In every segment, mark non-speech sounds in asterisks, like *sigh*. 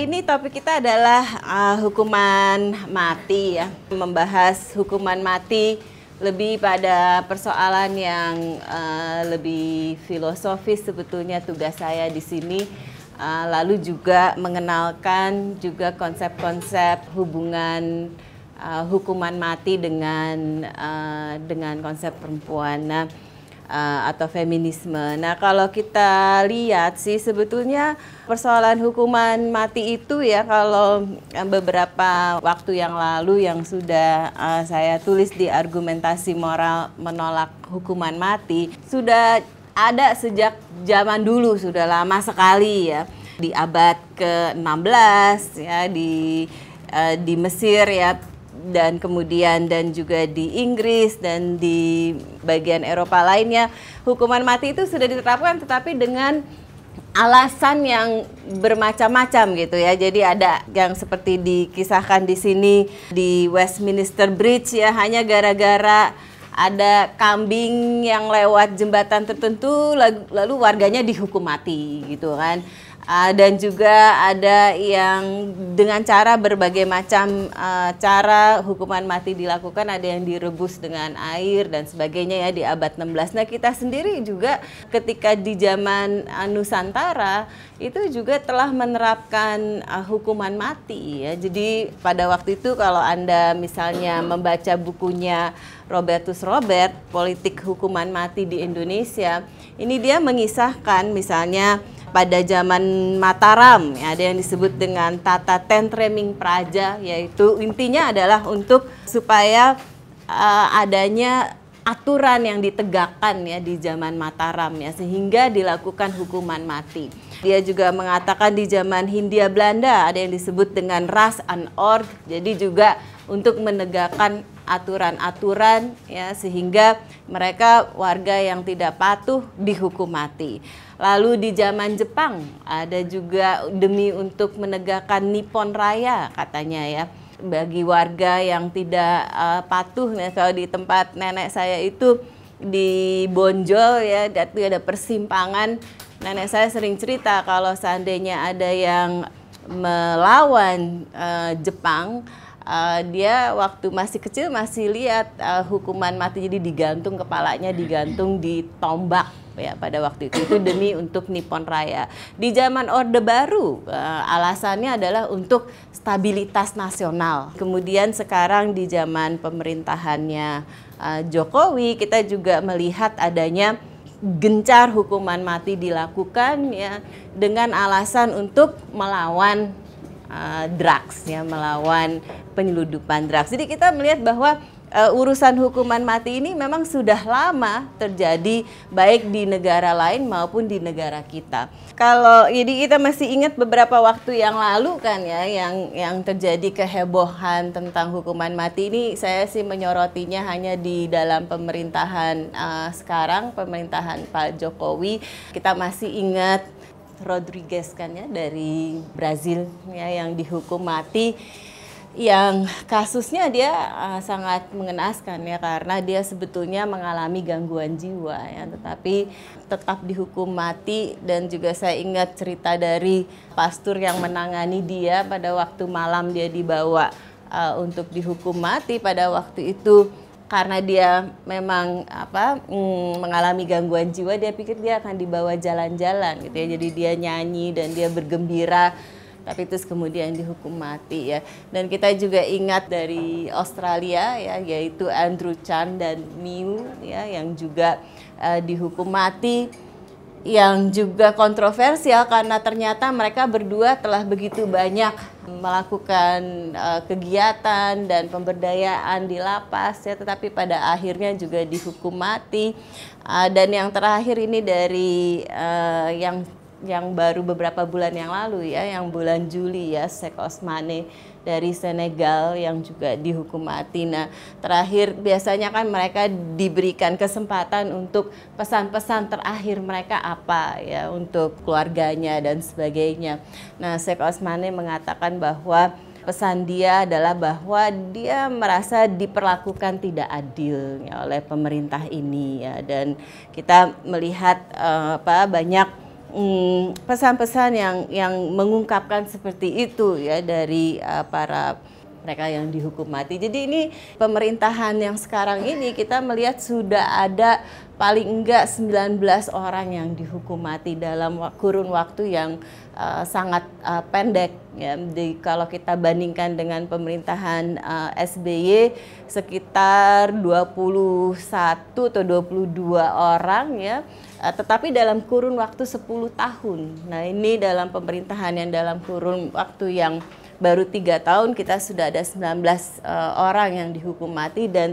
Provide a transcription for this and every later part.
hari ini topik kita adalah uh, hukuman mati ya. Membahas hukuman mati lebih pada persoalan yang uh, lebih filosofis sebetulnya tugas saya di sini. Uh, lalu juga mengenalkan juga konsep-konsep hubungan uh, hukuman mati dengan uh, dengan konsep perempuan. Nah, uh, atau feminisme. Nah, kalau kita lihat sih sebetulnya persoalan hukuman mati itu ya kalau eh, beberapa waktu yang lalu yang sudah uh, saya tulis di argumentasi moral menolak hukuman mati sudah ada sejak zaman dulu sudah lama sekali ya di abad ke-16 ya di di Mesir ya dan kemudian dan juga di Inggris dan di bagian Eropa lainnya hukuman mati itu sudah ditetapkan, tetapi dengan alasan yang bermacam-macam gitu ya. Jadi ada yang seperti dikisahkan di sini di Westminster Bridge ya hanya gara-gara ada kambing yang lewat jembatan tertentu lalu warganya dihukum mati gitu kan uh, dan juga ada yang dengan cara berbagai macam uh, cara hukuman mati dilakukan ada yang direbus dengan air dan sebagainya ya di abad 16 nah kita sendiri juga ketika di zaman uh, Nusantara itu juga telah menerapkan uh, hukuman mati ya jadi pada waktu itu kalau anda misalnya membaca bukunya Robertus Robert politik hukuman mati di Indonesia ini dia mengisahkan misalnya pada zaman Mataram ya, ada yang disebut dengan tata tentreming praja yaitu intinya adalah untuk supaya uh, adanya aturan yang ditegakkan ya di zaman Mataram ya sehingga dilakukan hukuman mati. Dia juga mengatakan di zaman Hindia Belanda ada yang disebut dengan ras an org jadi juga untuk menegakkan aturan-aturan ya sehingga mereka warga yang tidak patuh dihukum mati. Lalu di zaman Jepang ada juga demi untuk menegakkan Nippon Raya katanya ya bagi warga yang tidak uh, patuh nah, kalau di tempat nenek saya itu di Bonjol ya itu ada persimpangan nenek saya sering cerita kalau seandainya ada yang melawan uh, Jepang uh, dia waktu masih kecil masih lihat uh, hukuman mati jadi digantung kepalanya digantung di tombak ya pada waktu itu itu demi untuk Nippon Raya. Di zaman Orde Baru eh, alasannya adalah untuk stabilitas nasional. Kemudian sekarang di zaman pemerintahannya eh, Jokowi kita juga melihat adanya gencar hukuman mati dilakukan ya dengan alasan untuk melawan uh, drugs ya melawan penyeludupan drugs. Jadi kita melihat bahwa uh, urusan hukuman mati ini memang sudah lama terjadi baik di negara lain maupun di negara kita. Kalau jadi kita masih ingat beberapa waktu yang lalu kan ya yang yang terjadi kehebohan tentang hukuman mati ini saya sih menyorotinya hanya di dalam pemerintahan uh, sekarang pemerintahan Pak Jokowi kita masih ingat Rodriguez kan ya dari Brazil ya yang dihukum mati yang kasusnya dia uh, sangat mengenaskan ya karena dia sebetulnya mengalami gangguan jiwa ya tetapi tetap dihukum mati dan juga saya ingat cerita dari pastor yang menangani dia pada waktu malam dia dibawa uh, untuk dihukum mati pada waktu itu karena dia memang apa mm, mengalami gangguan jiwa dia pikir dia akan dibawa jalan-jalan gitu ya jadi dia nyanyi dan dia bergembira tapi terus kemudian dihukum mati ya. Dan kita juga ingat dari Australia ya, yaitu Andrew Chan dan Miu ya yang juga uh, dihukum mati yang juga kontroversial karena ternyata mereka berdua telah begitu banyak melakukan uh, kegiatan dan pemberdayaan di lapas ya tetapi pada akhirnya juga dihukum mati uh, dan yang terakhir ini dari uh, yang yang baru beberapa bulan yang lalu ya, yang bulan Juli ya, Sek Osmane dari Senegal yang juga dihukum mati. Nah, terakhir biasanya kan mereka diberikan kesempatan untuk pesan-pesan terakhir mereka apa ya untuk keluarganya dan sebagainya. Nah, Sek Osmane mengatakan bahwa pesan dia adalah bahwa dia merasa diperlakukan tidak adil ya oleh pemerintah ini ya dan kita melihat eh, apa banyak Hmm, pesan-pesan hmm, yang yang mengungkapkan seperti itu ya dari uh, para mereka yang dihukum mati. Jadi ini pemerintahan yang sekarang ini kita melihat sudah ada paling enggak 19 orang yang dihukum mati dalam kurun waktu yang uh, sangat uh, pendek. Ya, di, kalau kita bandingkan dengan pemerintahan uh, SBY sekitar 21 atau 22 orang ya Eh, tetapi dalam kurun waktu 10 tahun. Nah, ini dalam pemerintahan yang dalam kurun waktu yang baru tiga tahun kita sudah ada 19 uh, eh, orang yang dihukum mati dan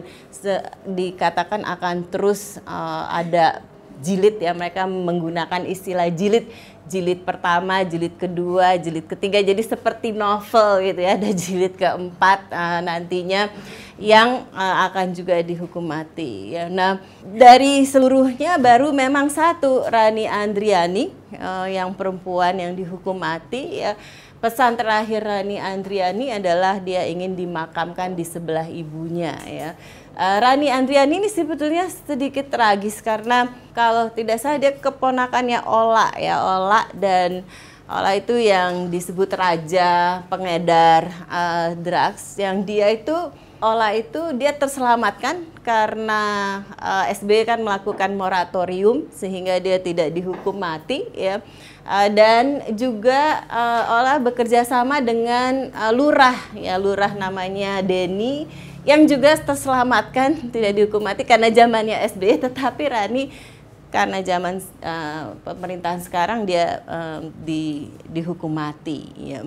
dikatakan akan terus uh, ada jilid ya mereka menggunakan istilah jilid jilid pertama, jilid kedua, jilid ketiga. Jadi seperti novel gitu ya, ada jilid keempat uh, nantinya yang uh, akan juga dihukum mati. Ya. Nah dari seluruhnya baru memang satu Rani Andriani uh, yang perempuan yang dihukum mati. Ya. Pesan terakhir Rani Andriani adalah dia ingin dimakamkan di sebelah ibunya ya Eh, Rani Andriani ini sebetulnya sedikit tragis karena kalau tidak salah dia keponakannya Ola ya Ola dan Ola itu yang disebut raja pengedar uh, drugs yang dia itu Ola itu dia terselamatkan karena uh, eh, SB kan melakukan moratorium sehingga dia tidak dihukum mati ya uh, dan juga uh, Ola bekerja sama dengan uh, lurah ya lurah namanya Denny yang juga terselamatkan tidak dihukum mati karena zamannya SBY *laughs* tetapi Rani karena zaman uh, pemerintahan sekarang dia uh, di dihukum mati ya.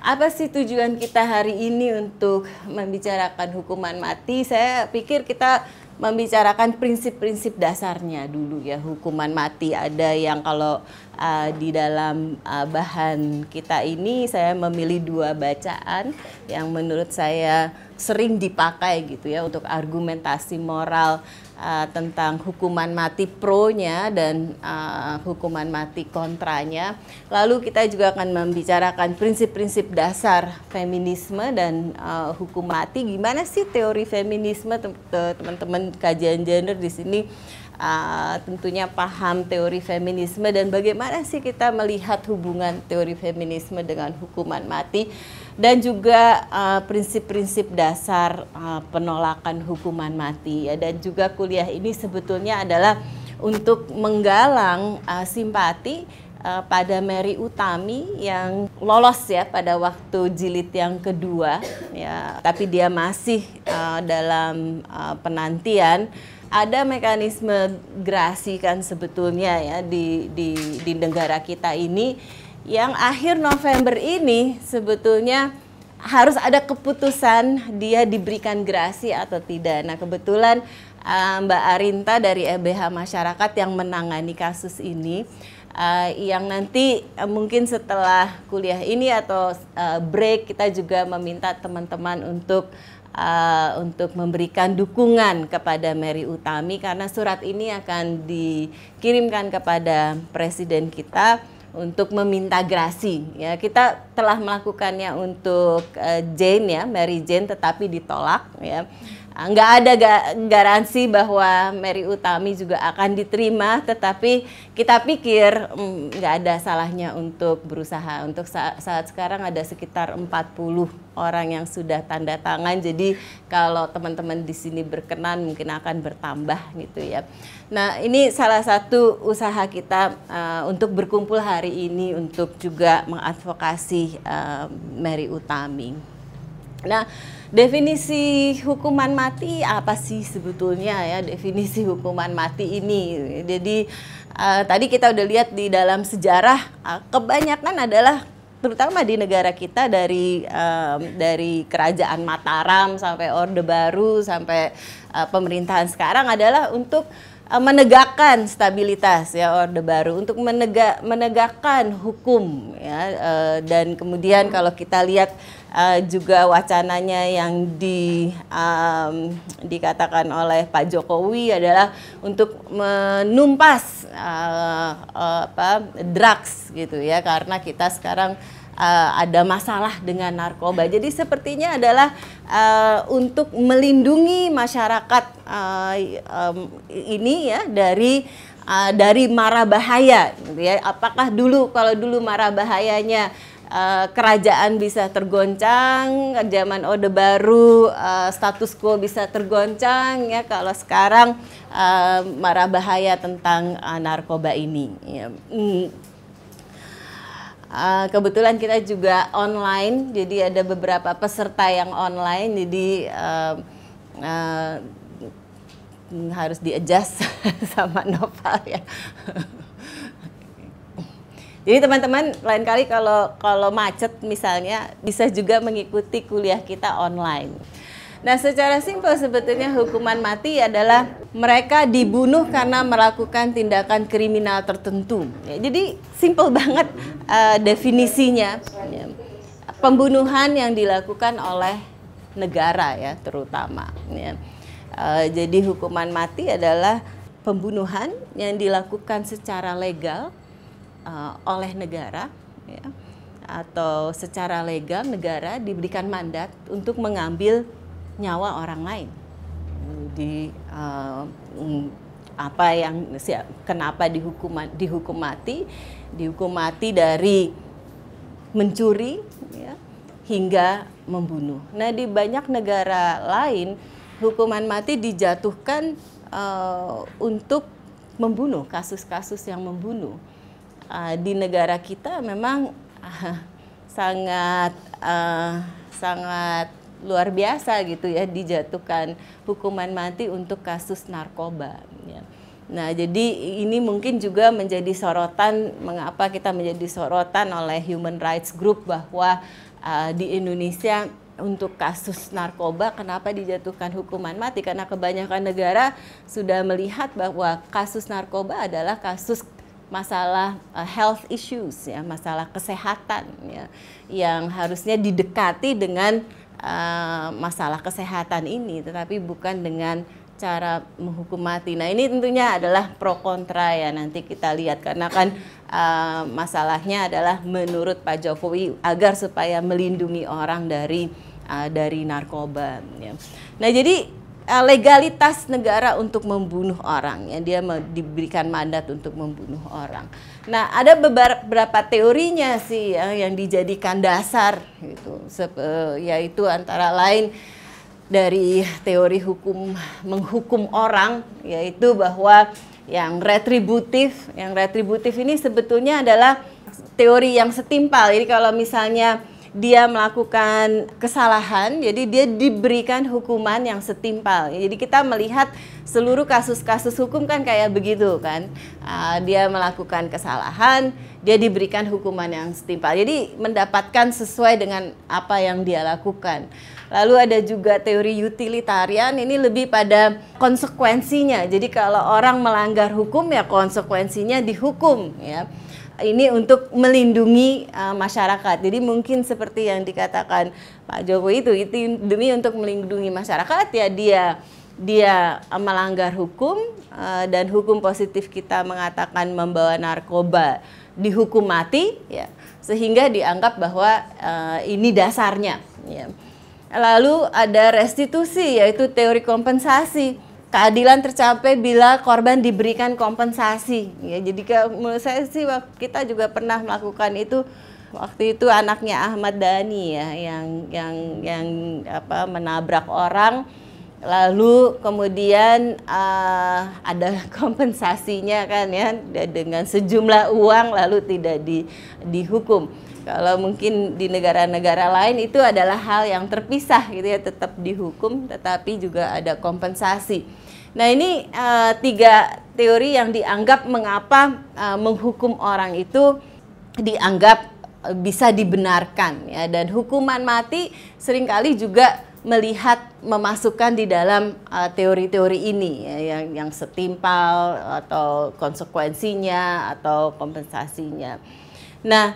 Apa sih tujuan kita hari ini untuk membicarakan hukuman mati? Saya pikir kita membicarakan prinsip-prinsip dasarnya dulu ya hukuman mati ada yang kalau uh, di dalam uh, bahan kita ini saya memilih dua bacaan yang menurut saya sering dipakai gitu ya untuk argumentasi moral uh, tentang hukuman mati pro-nya dan uh, hukuman mati kontranya. Lalu kita juga akan membicarakan prinsip-prinsip dasar feminisme dan uh, hukum mati. Gimana sih teori feminisme teman-teman kajian gender di sini Ah, tentunya paham teori feminisme dan bagaimana sih kita melihat hubungan teori feminisme dengan hukuman mati dan juga ah, prinsip-prinsip uh, dasar uh, penolakan hukuman mati ya dan juga kuliah ini sebetulnya adalah untuk menggalang uh, simpati pada Mary Utami yang lolos ya pada waktu jilid yang kedua ya tapi dia masih uh, dalam uh, penantian ada mekanisme gerasi kan sebetulnya ya di di di negara kita ini yang akhir November ini sebetulnya harus ada keputusan dia diberikan gerasi atau tidak. Nah, kebetulan eh, Mbak Arinta dari EBH Masyarakat yang menangani kasus ini uh, yang nanti uh, mungkin setelah kuliah ini atau uh, break kita juga meminta teman-teman untuk uh, untuk memberikan dukungan kepada Mary Utami karena surat ini akan dikirimkan kepada presiden kita untuk meminta grasi ya kita telah melakukannya untuk uh, Jane ya Mary Jane tetapi ditolak ya nggak ada garansi bahwa Mary Utami juga akan diterima, tetapi kita pikir mm, nggak ada salahnya untuk berusaha. Untuk saat, saat sekarang ada sekitar 40 orang yang sudah tanda tangan, jadi kalau teman-teman di sini berkenan mungkin akan bertambah gitu ya. Nah ini salah satu usaha kita uh, untuk berkumpul hari ini untuk juga mengadvokasi uh, Mary Utami. Nah definisi hukuman mati apa sih sebetulnya ya definisi hukuman mati ini. Jadi uh, tadi kita udah lihat di dalam sejarah uh, kebanyakan adalah terutama di negara kita dari um, dari kerajaan Mataram sampai Orde Baru sampai uh, pemerintahan sekarang adalah untuk uh, menegakkan stabilitas ya Orde Baru untuk menegak menegakkan hukum ya uh, dan kemudian kalau kita lihat uh, juga wacananya yang di um, dikatakan oleh Pak Jokowi adalah untuk menumpas uh, uh, apa drugs gitu ya karena kita sekarang uh, ada masalah dengan narkoba. Jadi sepertinya adalah uh, untuk melindungi masyarakat uh, um, ini ya dari uh, dari marah bahaya gitu ya. Apakah dulu kalau dulu marah bahayanya Eh, kerajaan bisa tergoncang, zaman Orde Baru uh, status quo bisa tergoncang ya kalau sekarang uh, marah bahaya tentang uh, narkoba ini. Ya. Mm. Uh, kebetulan kita juga online, jadi ada beberapa peserta yang online, jadi uh, uh, harus di adjust *laughs* sama Nova ya. *laughs* Jadi teman-teman lain kali kalau kalau macet misalnya bisa juga mengikuti kuliah kita online. Nah, secara simpel sebetulnya hukuman mati adalah mereka dibunuh karena melakukan tindakan kriminal tertentu. Ya, jadi simpel *laughs* banget uh, definisinya. Ya, pembunuhan yang dilakukan oleh negara ya terutama. Uh, jadi hukuman mati adalah pembunuhan yang dilakukan secara legal uh, oleh negara ya, atau secara legal negara diberikan mandat untuk mengambil nyawa orang lain. di uh, apa yang kenapa dihukum dihukum mati, dihukum mati dari mencuri ya, hingga membunuh. Nah di banyak negara lain hukuman mati dijatuhkan uh, untuk membunuh kasus-kasus yang membunuh Ah, di negara kita memang uh, sangat uh, sangat luar biasa gitu ya dijatuhkan hukuman mati untuk kasus narkoba. Ya. Nah jadi ini mungkin juga menjadi sorotan mengapa kita menjadi sorotan oleh Human Rights Group bahwa uh, di Indonesia untuk kasus narkoba kenapa dijatuhkan hukuman mati karena kebanyakan negara sudah melihat bahwa kasus narkoba adalah kasus masalah uh, health issues ya, masalah kesehatan ya yang harusnya didekati dengan uh, masalah kesehatan ini tetapi bukan dengan cara menghukum mati. Nah, ini tentunya adalah pro kontra ya nanti kita lihat karena kan uh, masalahnya adalah menurut Pak Jokowi agar supaya melindungi orang dari uh, dari narkoba ya. Nah, jadi Eh, legalitas negara untuk membunuh orang ya dia diberikan mandat untuk membunuh orang. Nah ada beberapa teorinya sih yang, yang dijadikan dasar gitu eh, yaitu antara lain dari teori hukum menghukum orang yaitu bahwa yang retributif yang retributif ini sebetulnya adalah teori yang setimpal. Jadi kalau misalnya dia melakukan kesalahan, jadi dia diberikan hukuman yang setimpal. Jadi kita melihat seluruh kasus-kasus hukum kan kayak begitu kan, uh, dia melakukan kesalahan, dia diberikan hukuman yang setimpal. Jadi mendapatkan sesuai dengan apa yang dia lakukan. Lalu ada juga teori utilitarian ini lebih pada konsekuensinya. Jadi kalau orang melanggar hukum ya konsekuensinya dihukum ya ini untuk melindungi uh, masyarakat. Jadi mungkin seperti yang dikatakan Pak Jokowi itu itu demi untuk melindungi masyarakat ya dia dia melanggar hukum uh, dan hukum positif kita mengatakan membawa narkoba dihukum mati ya sehingga dianggap bahwa uh, ini dasarnya ya. Lalu ada restitusi yaitu teori kompensasi keadilan tercapai bila korban diberikan kompensasi ya jadi ke, menurut saya sih kita juga pernah melakukan itu waktu itu anaknya Ahmad Dhani ya yang yang yang apa menabrak orang lalu kemudian uh, ada *laughs* kompensasinya kan ya dengan sejumlah uang lalu tidak di dihukum kalau mungkin di negara-negara lain itu adalah hal yang terpisah gitu ya, tetap dihukum tetapi juga ada kompensasi. Nah ini uh, tiga teori yang dianggap mengapa uh, menghukum orang itu dianggap bisa dibenarkan ya dan hukuman mati seringkali juga melihat memasukkan di dalam eh, teori-teori uh, ini ya, yang yang setimpal atau konsekuensinya atau kompensasinya. Nah,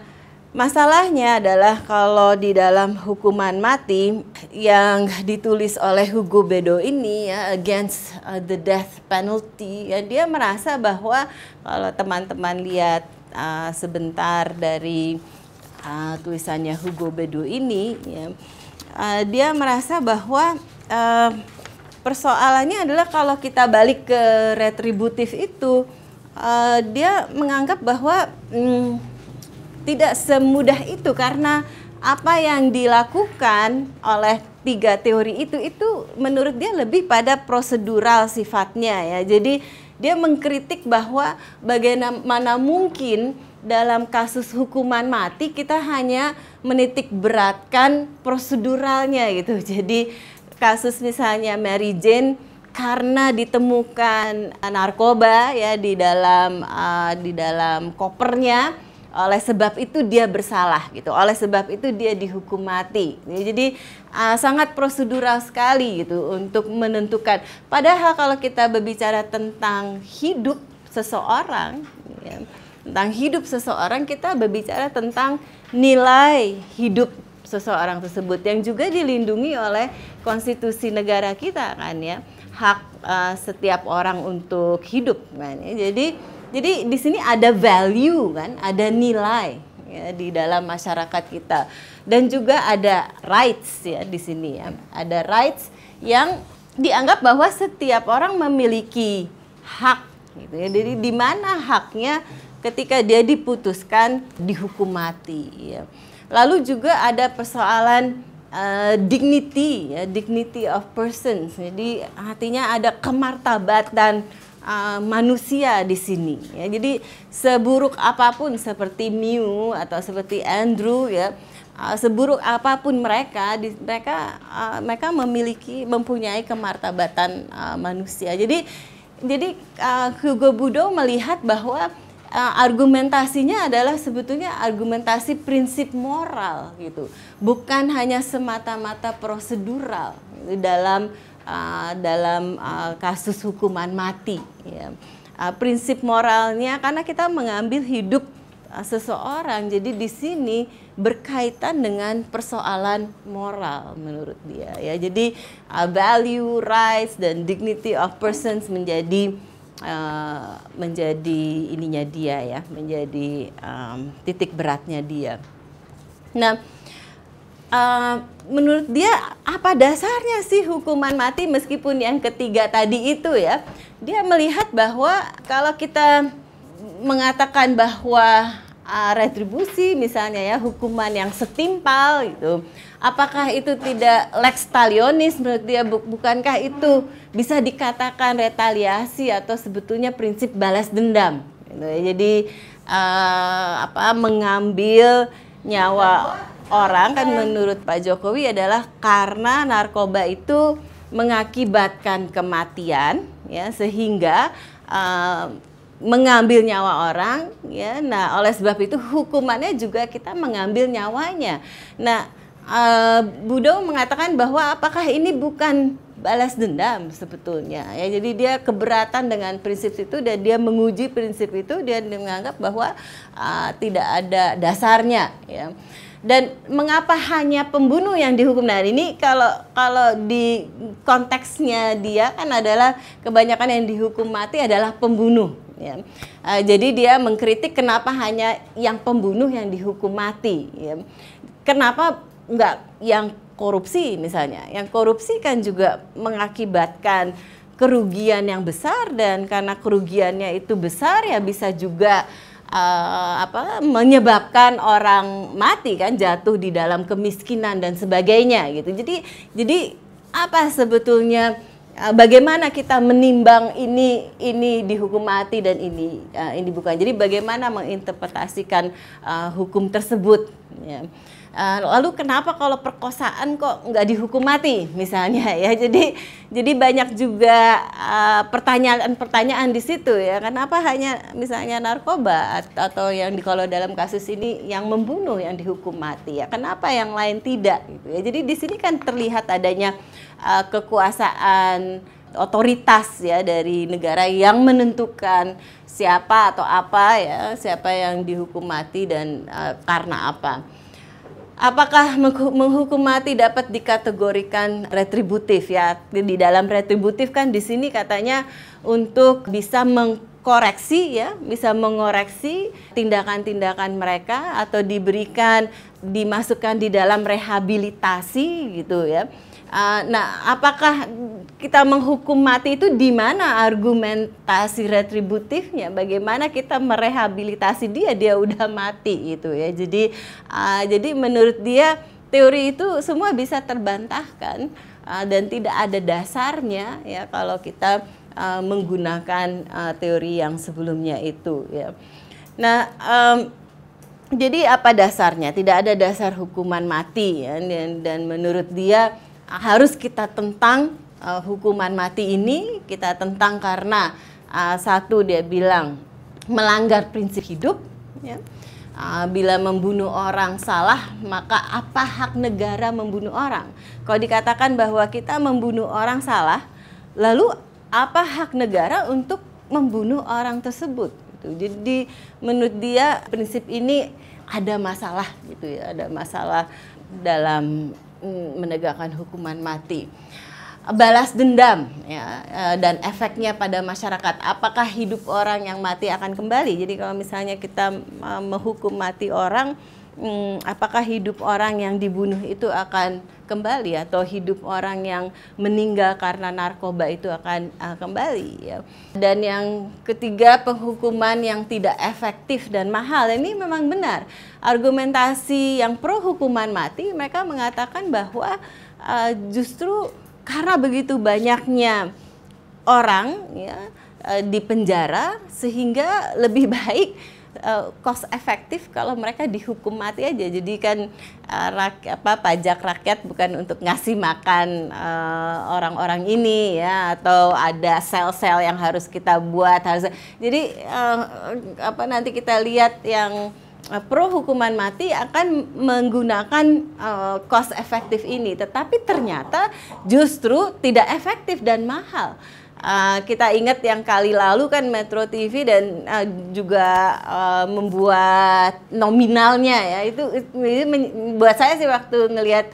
Masalahnya adalah kalau di dalam hukuman mati yang ditulis oleh Hugo Bedo ini ya against uh, the death penalty ya dia merasa bahwa kalau teman-teman lihat uh, sebentar dari uh, tulisannya Hugo Bedo ini ya uh, dia merasa bahwa uh, persoalannya adalah kalau kita balik ke retributif itu uh, dia menganggap bahwa hmm, tidak semudah itu karena apa yang dilakukan oleh tiga teori itu itu menurut dia lebih pada prosedural sifatnya ya. Jadi dia mengkritik bahwa bagaimana mungkin dalam kasus hukuman mati kita hanya menitik beratkan proseduralnya gitu. Jadi kasus misalnya Mary Jane karena ditemukan narkoba ya di dalam uh, di dalam kopernya oleh sebab itu dia bersalah gitu oleh sebab itu dia dihukum mati ya, jadi uh, sangat prosedural sekali gitu untuk menentukan padahal kalau kita berbicara tentang hidup seseorang ya, tentang hidup seseorang kita berbicara tentang nilai hidup seseorang tersebut yang juga dilindungi oleh konstitusi negara kita kan ya hak uh, setiap orang untuk hidup kan ya. jadi jadi di sini ada value kan, ada nilai ya, di dalam masyarakat kita dan juga ada rights ya di sini ya. Ada rights yang dianggap bahwa setiap orang memiliki hak gitu ya. Jadi di mana haknya ketika dia diputuskan dihukum mati ya. Lalu juga ada persoalan uh, dignity ya, dignity of persons. Jadi artinya ada kemartabatan uh, manusia di sini. Ya. Jadi seburuk apapun seperti Mew atau seperti Andrew ya, uh, seburuk apapun mereka, di, mereka uh, mereka memiliki mempunyai kemartabatan uh, manusia. Jadi jadi uh, Hugo Budo melihat bahwa uh, argumentasinya adalah sebetulnya argumentasi prinsip moral gitu, bukan hanya semata-mata prosedural gitu, dalam uh, dalam uh, kasus hukuman mati. Ya. Uh, prinsip moralnya karena kita mengambil hidup uh, seseorang, jadi di sini berkaitan dengan persoalan moral menurut dia. Ya, jadi uh, value, rights, dan dignity of persons menjadi uh, menjadi ininya dia ya, menjadi um, titik beratnya dia. Nah. Eh, menurut dia apa dasarnya sih hukuman mati meskipun yang ketiga tadi itu ya dia melihat bahwa kalau kita mengatakan bahwa uh, retribusi misalnya ya hukuman yang setimpal itu apakah itu tidak lex talionis menurut dia bukankah itu bisa dikatakan retaliasi atau sebetulnya prinsip balas dendam gitu ya, jadi uh, apa mengambil nyawa orang kan iya. menurut Pak Jokowi adalah karena narkoba itu mengakibatkan kematian ya sehingga uh, mengambil nyawa orang ya. Nah, oleh sebab itu hukumannya juga kita mengambil nyawanya. Nah, uh, eh, Budo mengatakan bahwa apakah ini bukan balas dendam sebetulnya ya jadi dia keberatan dengan prinsip itu dan dia menguji prinsip itu dia menganggap bahwa uh, tidak ada dasarnya ya dan mengapa hanya pembunuh yang dihukum nah ini kalau kalau di konteksnya dia kan adalah kebanyakan yang dihukum mati adalah pembunuh ya. uh, jadi dia mengkritik kenapa hanya yang pembunuh yang dihukum mati ya. kenapa nggak yang korupsi misalnya yang korupsi kan juga mengakibatkan kerugian yang besar dan karena kerugiannya itu besar ya bisa juga uh, apa menyebabkan orang mati kan jatuh di dalam kemiskinan dan sebagainya gitu. Jadi jadi apa sebetulnya eh, bagaimana kita menimbang ini ini dihukum mati dan ini eh, ini bukan. Jadi bagaimana menginterpretasikan uh, hukum tersebut ya. Eh, lalu kenapa kalau perkosaan kok nggak dihukum mati misalnya *laughs* ya? Jadi jadi banyak juga eh, pertanyaan-pertanyaan uh, di situ ya. Kenapa hanya misalnya narkoba atau, atau yang di kalau dalam kasus ini yang membunuh yang dihukum mati ya? Kenapa yang lain tidak gitu ya? Jadi di sini kan terlihat adanya uh, kekuasaan otoritas ya dari negara yang menentukan siapa atau apa ya siapa yang dihukum mati dan uh, karena apa. Apakah menghukum mati dapat dikategorikan retributif ya? Di dalam retributif kan di sini katanya untuk bisa mengkoreksi ya, bisa mengoreksi tindakan-tindakan mereka atau diberikan dimasukkan di dalam rehabilitasi gitu ya. Eh, nah, apakah kita menghukum mati itu di mana argumentasi retributifnya? Bagaimana kita merehabilitasi dia? Dia udah mati gitu ya. Jadi, uh, jadi menurut dia teori itu semua bisa terbantahkan uh, dan tidak ada dasarnya ya kalau kita uh, menggunakan uh, teori yang sebelumnya itu ya. Nah, um, jadi apa dasarnya? Tidak ada dasar hukuman mati ya dan, dan menurut dia harus kita tentang uh, hukuman mati ini kita tentang karena uh, satu dia bilang melanggar prinsip hidup ya. Uh, bila membunuh orang salah, maka apa hak negara membunuh orang? Kalau dikatakan bahwa kita membunuh orang salah, lalu apa hak negara untuk membunuh orang tersebut? Gitu. Jadi menurut dia prinsip ini ada masalah gitu ya, ada masalah dalam Mm, menegakkan hukuman mati balas dendam ya e, dan efeknya pada masyarakat apakah hidup orang yang mati akan kembali jadi kalau misalnya kita e, menghukum mati orang mm, apakah hidup orang yang dibunuh itu akan kembali atau hidup orang yang meninggal karena narkoba itu akan e, kembali ya? Dan yang ketiga penghukuman yang tidak efektif dan mahal ini memang benar argumentasi yang pro hukuman mati, mereka mengatakan bahwa uh, justru karena begitu banyaknya orang ya uh, di penjara sehingga lebih *laughs* baik uh, cost efektif kalau mereka dihukum mati aja jadi kan uh, rak, apa pajak rakyat bukan untuk ngasih makan orang orang-orang ini ya atau ada sel-sel yang harus kita buat harus jadi uh, apa nanti kita lihat yang Eh, pro hukuman mati akan menggunakan uh, cost efektif ini, tetapi ternyata justru tidak efektif dan mahal. Uh, kita ingat yang kali lalu kan Metro TV dan uh, juga uh, membuat nominalnya ya itu, itu buat saya sih waktu ngelihat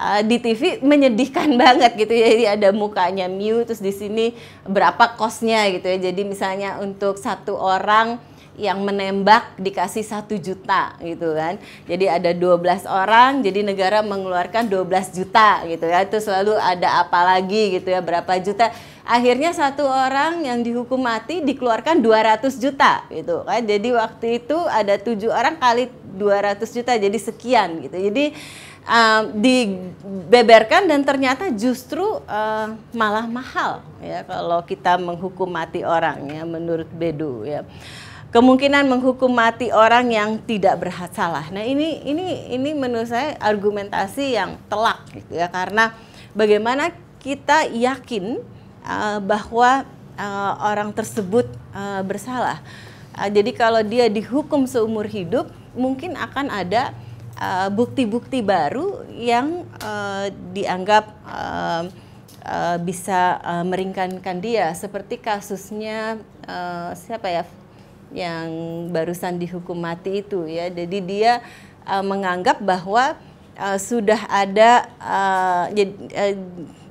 uh, di TV menyedihkan *laughs* banget gitu ya. Jadi ada mukanya Mew terus di sini berapa kosnya gitu ya. Jadi misalnya untuk satu orang yang menembak dikasih satu juta gitu kan. Jadi ada 12 orang, jadi negara mengeluarkan 12 juta gitu ya. Itu selalu ada apa lagi gitu ya, berapa juta. Akhirnya satu orang yang dihukum mati dikeluarkan 200 juta gitu kan. Jadi waktu itu ada tujuh orang kali 200 juta jadi sekian gitu. Jadi Uh, dibeberkan dan ternyata justru uh, malah mahal ya kalau kita menghukum mati orang ya menurut Bedu ya kemungkinan menghukum mati orang yang tidak bersalah. Nah ini ini ini menurut saya argumentasi yang telak gitu ya karena bagaimana kita yakin uh, bahwa uh, orang tersebut uh, bersalah. Uh, jadi kalau dia dihukum seumur hidup mungkin akan ada bukti-bukti uh, baru yang uh, dianggap uh, uh, bisa uh, meringankan dia seperti kasusnya uh, siapa ya yang barusan dihukum mati itu ya. Jadi dia uh, menganggap bahwa uh, sudah ada uh, eh, jadi, uh,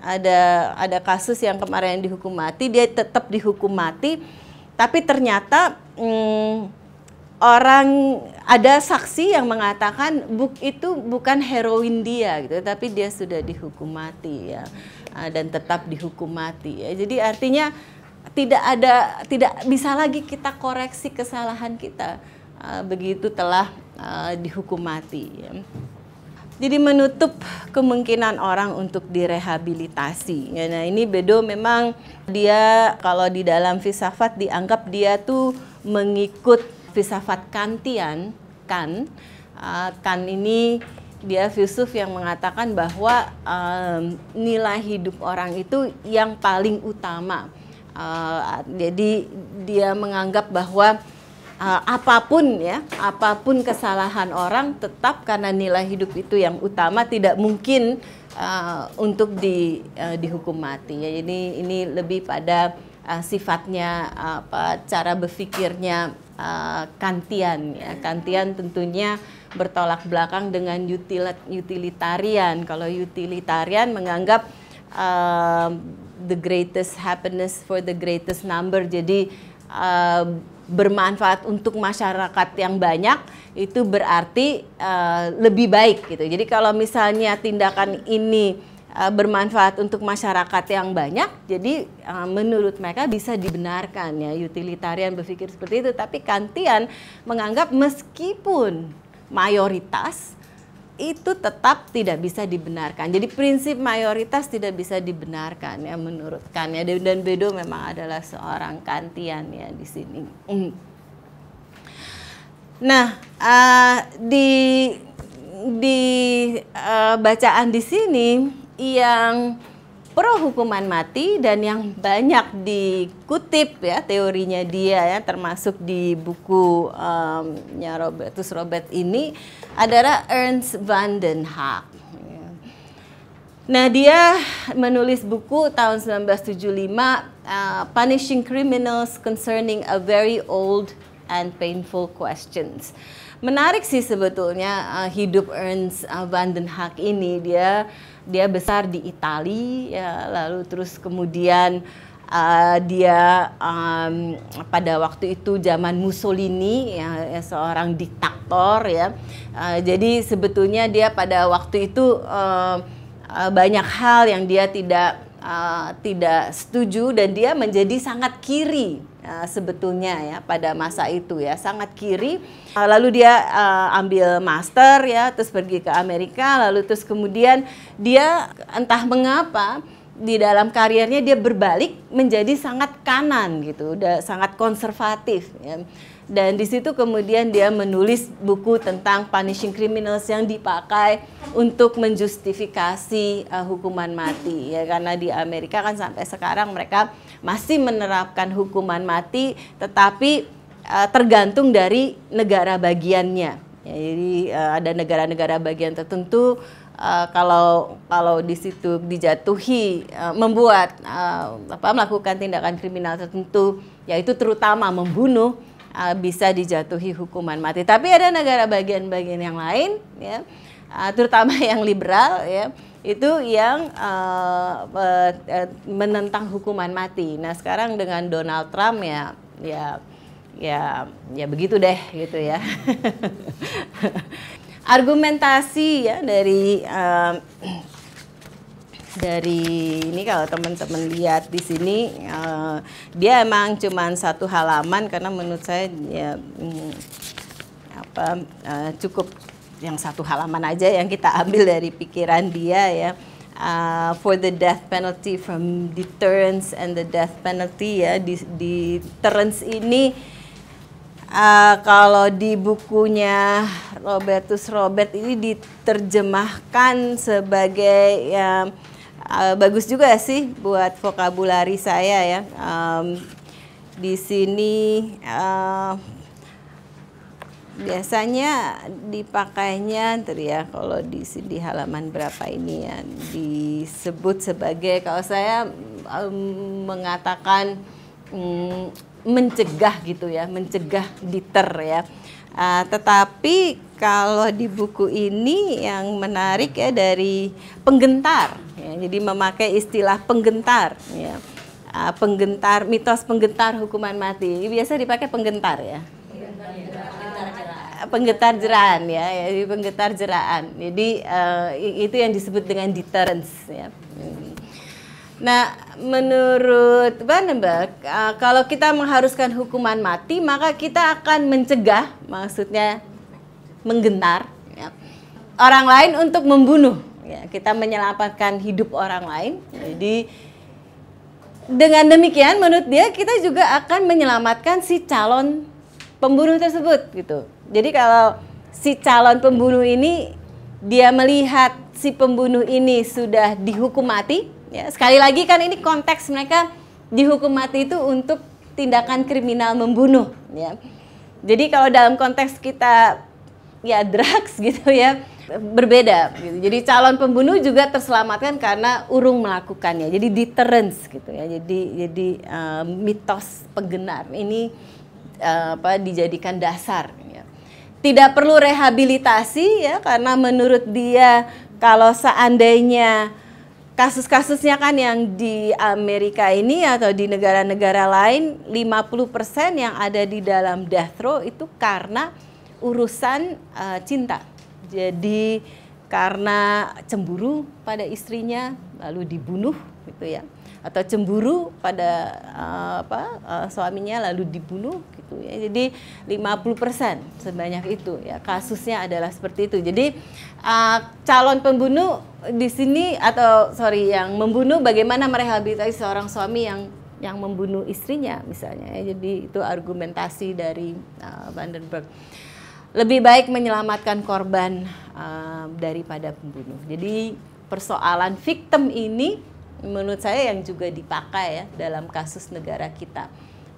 ada ada kasus yang kemarin dihukum mati, dia tetap dihukum mati, tapi ternyata um, orang ada saksi yang mengatakan buk itu bukan heroin dia gitu, tapi dia sudah dihukum mati ya dan tetap dihukum mati ya. Jadi artinya tidak ada tidak bisa lagi kita koreksi kesalahan kita eh, begitu telah eh, dihukum mati. Ya. Jadi menutup kemungkinan orang untuk direhabilitasi. Ya. nah ini Bedo memang dia kalau di dalam filsafat dianggap dia tuh mengikut filsafat Kantian, Kan. Uh, kan ini dia filsuf yang mengatakan bahwa um, nilai hidup orang itu yang paling utama Eh, jadi dia menganggap bahwa uh, apapun ya, apapun kesalahan orang tetap karena nilai hidup itu yang utama tidak mungkin uh, untuk di uh, dihukum mati. Ya, ini ini lebih pada uh, sifatnya uh, apa cara berpikirnya uh, Kantian ya. Kantian tentunya bertolak belakang dengan utilitarian. Kalau utilitarian menganggap um, the greatest happiness for the greatest number. Jadi uh, bermanfaat untuk masyarakat yang banyak itu berarti uh, lebih baik gitu. Jadi kalau misalnya tindakan ini uh, bermanfaat untuk masyarakat yang banyak, jadi uh, menurut mereka bisa dibenarkan ya utilitarian berpikir seperti itu. Tapi Kantian menganggap meskipun mayoritas itu tetap tidak bisa dibenarkan. Jadi prinsip mayoritas tidak bisa dibenarkan ya menurut Kant ya. Dan Bedo memang adalah seorang Kantian ya di sini. Hmm. Nah, uh, di di uh, bacaan di sini yang pro hukuman mati dan yang banyak dikutip ya teorinya dia ya termasuk di buku um, ya Robertus Robert ini adalah Ernst van den Haag. Nah, dia menulis buku tahun 1975 uh, Punishing Criminals Concerning a Very Old and Painful Questions. Menarik sih sebetulnya uh, hidup Ernst uh, van den Haag ini. Dia dia besar di Italia ya, lalu terus kemudian uh, dia um, pada waktu itu zaman Mussolini ya, ya seorang diktator ya uh, jadi sebetulnya dia pada waktu itu uh, uh, banyak hal yang dia tidak uh, tidak setuju dan dia menjadi sangat kiri uh, sebetulnya ya pada masa itu ya sangat kiri uh, lalu dia uh, ambil master ya terus pergi ke Amerika lalu terus kemudian dia entah mengapa di dalam karirnya dia berbalik menjadi sangat kanan gitu, udah sangat konservatif. Ya. Dan di situ kemudian dia menulis buku tentang punishing criminals yang dipakai untuk menjustifikasi uh, hukuman mati ya karena di Amerika kan sampai sekarang mereka masih menerapkan hukuman mati tetapi uh, tergantung dari negara bagiannya. Ya, jadi uh, ada negara-negara bagian tertentu Eh, kalau kalau di situ dijatuhi uh, membuat uh, apa melakukan tindakan kriminal tertentu yaitu terutama membunuh uh, bisa dijatuhi hukuman mati. Tapi ada negara bagian-bagian yang lain ya uh, terutama *laughs* yang liberal ya itu yang uh, menentang hukuman mati. Nah, sekarang dengan Donald Trump ya ya ya ya begitu deh gitu ya. *laughs* argumentasi ya dari um, dari ini kalau teman-teman lihat di sini uh, dia emang cuma satu halaman karena menurut saya ya, um, apa uh, cukup yang satu halaman aja yang kita ambil dari pikiran dia ya uh, for the death penalty from deterrence and the death penalty ya di deterrence ini uh, kalau di bukunya Robertus Robert ini diterjemahkan sebagai ya, uh, bagus juga sih buat vokabulari saya ya. Um, di sini uh, biasanya dipakainya tadi ya kalau di di halaman berapa ini ya disebut sebagai kalau saya um, mengatakan um, mencegah gitu ya, mencegah diter ya. Uh, tetapi kalau di buku ini yang menarik ya dari penggentar, ya, jadi memakai istilah penggentar, ya. uh, penggentar mitos penggentar hukuman mati biasa dipakai penggentar ya. Ah, penggetar jeraan ya, ya penggetar jeraan. Jadi uh, itu yang disebut dengan deterrence ya. Hmm. Nah, menurut Vandenberg, uh, kalau kita mengharuskan hukuman mati, maka kita akan mencegah, maksudnya menggentar ya, orang lain untuk membunuh. Ya, kita menyelamatkan hidup orang lain. Jadi dengan demikian, menurut dia kita juga akan menyelamatkan si calon pembunuh tersebut gitu. Jadi kalau si calon pembunuh ini dia melihat si pembunuh ini sudah dihukum mati, Ya, sekali lagi kan ini konteks mereka dihukum mati itu untuk tindakan kriminal membunuh ya. Jadi kalau dalam konteks kita ya drugs *laughs* gitu ya berbeda gitu. Jadi calon pembunuh juga terselamatkan karena urung melakukannya. Jadi deterrence gitu ya. Jadi jadi uh, mitos penggenar ini uh, apa dijadikan dasar ya. Tidak perlu rehabilitasi ya karena menurut dia kalau seandainya kasus-kasusnya kan yang di Amerika ini atau di negara-negara lain 50% yang ada di dalam death row itu karena urusan uh, cinta. Jadi karena cemburu pada istrinya lalu dibunuh gitu ya atau cemburu pada uh, apa uh, suaminya lalu dibunuh gitu ya. Jadi 50% sebanyak itu ya kasusnya adalah seperti itu. Jadi uh, calon pembunuh di sini atau sorry yang membunuh bagaimana merehabilitasi seorang suami yang yang membunuh istrinya misalnya ya. Jadi itu argumentasi dari uh, Vandenberg lebih baik menyelamatkan korban uh, daripada pembunuh. Jadi persoalan victim ini menurut saya yang juga dipakai ya dalam kasus negara kita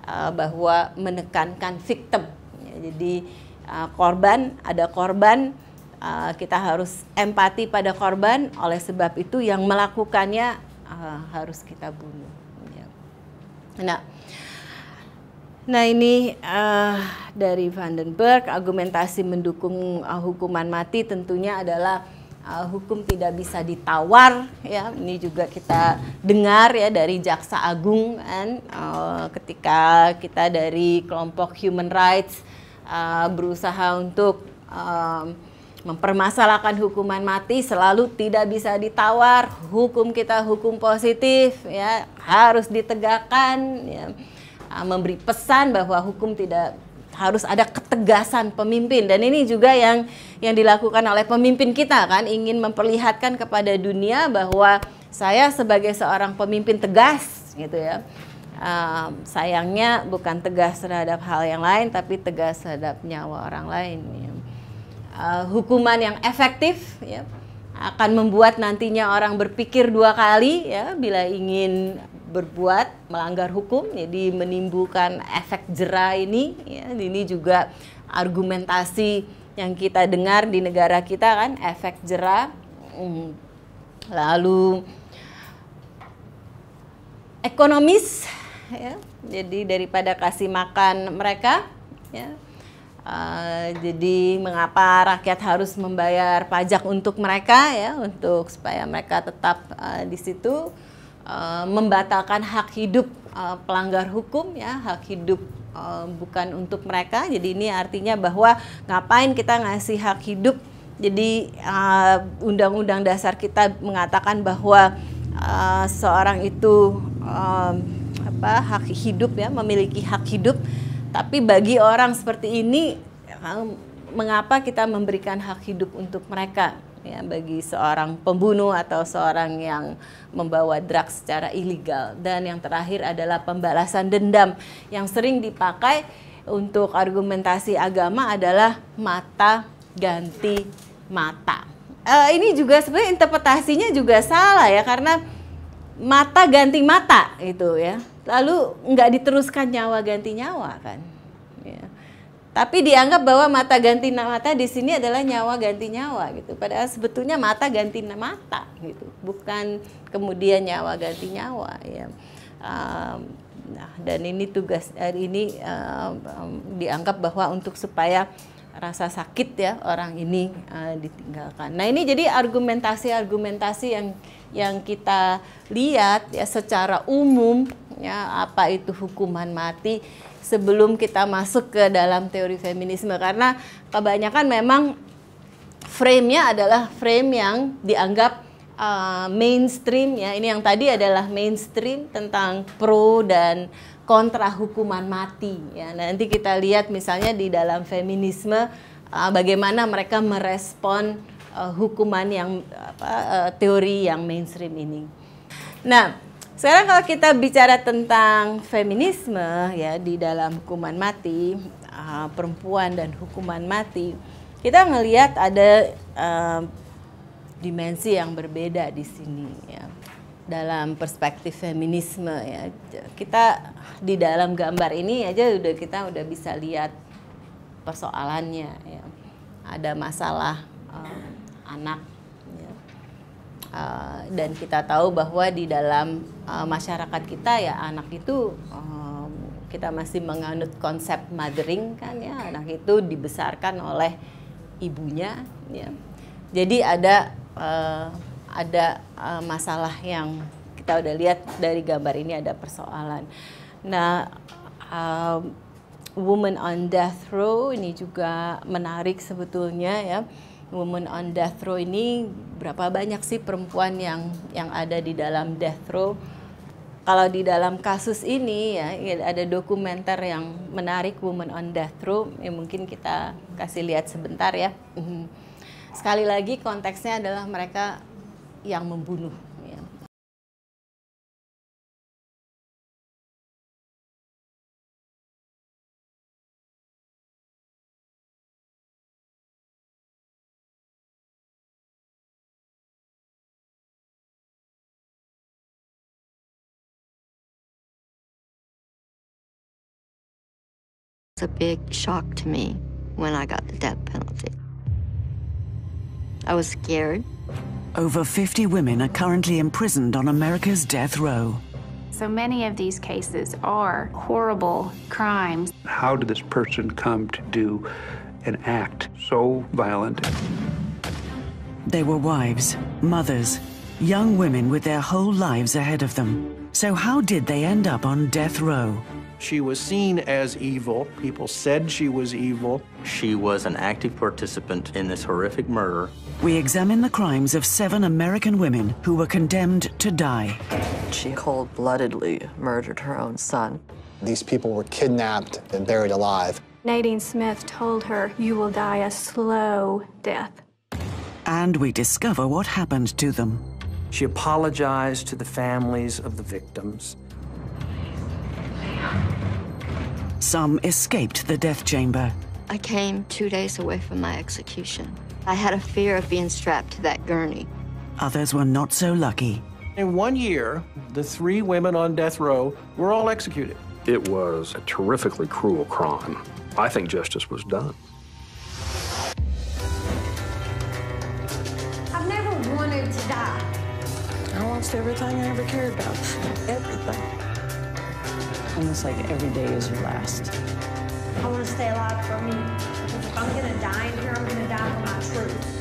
uh, bahwa menekankan victim. Ya, jadi eh, korban ada korban eh, kita harus empati pada korban oleh sebab itu yang melakukannya harus kita bunuh. Ya. Nah. Nah ini uh, dari Vandenberg argumentasi mendukung uh, hukuman mati tentunya adalah uh, hukum tidak bisa ditawar ya ini juga kita dengar ya dari jaksa agung kan uh, ketika kita dari kelompok human rights uh, berusaha untuk um, mempermasalahkan hukuman mati selalu tidak bisa ditawar hukum kita hukum positif ya harus ditegakkan ya memberi pesan bahwa hukum tidak harus ada ketegasan pemimpin dan ini juga yang yang dilakukan oleh pemimpin kita kan ingin memperlihatkan kepada dunia bahwa saya sebagai seorang pemimpin tegas gitu ya um, sayangnya bukan tegas terhadap hal yang lain tapi tegas terhadap nyawa orang lain ya. uh, hukuman yang efektif ya akan membuat nantinya orang berpikir dua kali ya bila ingin berbuat melanggar hukum jadi menimbulkan efek jerah ini ya ini juga argumentasi yang kita dengar di negara kita kan efek jerah hmm. lalu ekonomis ya jadi daripada kasih makan mereka ya Uh, jadi mengapa rakyat harus membayar pajak untuk mereka ya untuk supaya mereka tetap uh, di situ Eh, membatalkan hak hidup eh, pelanggar hukum ya hak hidup eh, bukan untuk mereka jadi ini artinya bahwa ngapain kita ngasih hak hidup jadi undang-undang dasar kita mengatakan bahwa seorang itu apa hak hidup ya memiliki hak hidup tapi bagi orang seperti ini mengapa kita memberikan hak hidup untuk mereka ya bagi seorang pembunuh atau seorang yang membawa drug secara ilegal dan yang terakhir adalah pembalasan dendam yang sering dipakai untuk argumentasi agama adalah mata ganti mata uh, ini juga sebenarnya interpretasinya juga salah ya karena mata ganti mata itu ya lalu nggak diteruskan nyawa ganti nyawa kan tapi dianggap bahwa mata ganti mata di sini adalah nyawa ganti nyawa gitu. Padahal sebetulnya mata ganti mata gitu, bukan kemudian nyawa ganti nyawa ya. Um, nah, dan ini tugas hari eh, ini um, um, dianggap bahwa untuk supaya rasa sakit ya orang ini uh, ditinggalkan. Nah ini jadi argumentasi-argumentasi yang yang kita lihat ya secara umum ya apa itu hukuman mati sebelum kita masuk ke dalam teori feminisme karena kebanyakan memang frame-nya adalah frame yang dianggap uh, mainstream ya. Ini yang tadi adalah mainstream tentang pro dan kontra hukuman mati ya. Nah, nanti kita lihat misalnya di dalam feminisme uh, bagaimana mereka merespon uh, hukuman yang apa uh, teori yang mainstream ini. Nah, sekarang kalau kita bicara tentang feminisme ya di dalam hukuman mati uh, perempuan dan hukuman mati, kita melihat ada uh, dimensi yang berbeda di sini ya dalam perspektif feminisme ya kita di dalam gambar ini aja udah kita udah bisa lihat persoalannya ya ada masalah uh, anak Eh, dan kita tahu bahwa di dalam uh, masyarakat kita ya anak itu um, kita masih menganut konsep mothering kan ya anak itu dibesarkan oleh ibunya ya jadi ada uh, ada uh, masalah yang kita udah lihat dari gambar ini ada persoalan nah um, woman on death row ini juga menarik sebetulnya ya women on death row ini berapa banyak sih perempuan yang yang ada di dalam death row? Kalau di dalam kasus ini ya ada dokumenter yang menarik women on Death Row, yang mungkin kita kasih lihat sebentar ya. Mhm. Sekali lagi konteksnya adalah mereka yang membunuh It's a big shock to me when I got the death penalty. I was scared. Over 50 women are currently imprisoned on America's death row. So many of these cases are horrible crimes. How did this person come to do an act so violent? They were wives, mothers, young women with their whole lives ahead of them. So how did they end up on death row? She was seen as evil. People said she was evil. She was an active participant in this horrific murder. We examine the crimes of seven American women who were condemned to die. She cold-bloodedly murdered her own son. These people were kidnapped and buried alive. Nadine Smith told her, you will die a slow death. And we discover what happened to them. She apologized to the families of the victims. Some escaped the death chamber. I came two days away from my execution. I had a fear of being strapped to that gurney. Others were not so lucky. In one year, the three women on death row were all executed. It was a terrifically cruel crime. I think justice was done. I've never wanted to die. I lost everything I ever cared about. Everything. Almost like every day is your last. I want to stay alive for me. If I'm going to die in here, I'm going to die for my truth.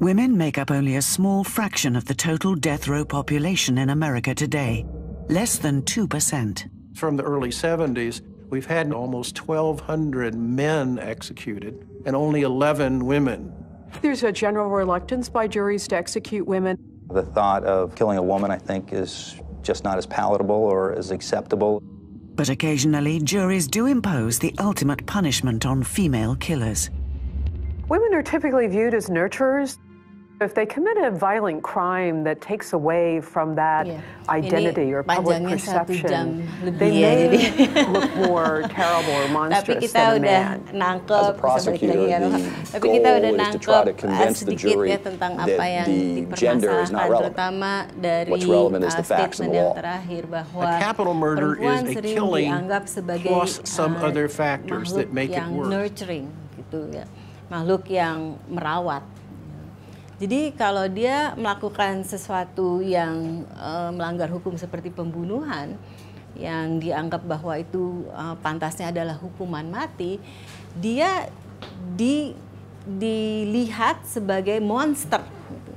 Women make up only a small fraction of the total death row population in America today, less than 2%. From the early 70s, We've had almost 1,200 men executed and only 11 women. There's a general reluctance by juries to execute women. The thought of killing a woman, I think, is just not as palatable or as acceptable. But occasionally, juries do impose the ultimate punishment on female killers. Women are typically viewed as nurturers. If they commit a violent crime that takes away from that yeah. identity or public perception, they may look more terrible or *laughs* monstrous than a man. As a prosecutor, the goal is to try to ah, convince the jury that the gender is not relevant. What's relevant is the ah, facts and the law. a capital murder is a killing plus some ah, other factors that make it worse. Nurturing, Makhluk yang merawat. Jadi kalau dia melakukan sesuatu yang uh, melanggar hukum seperti pembunuhan yang dianggap bahwa itu uh, pantasnya adalah hukuman mati, dia di dilihat sebagai monster. Gitu.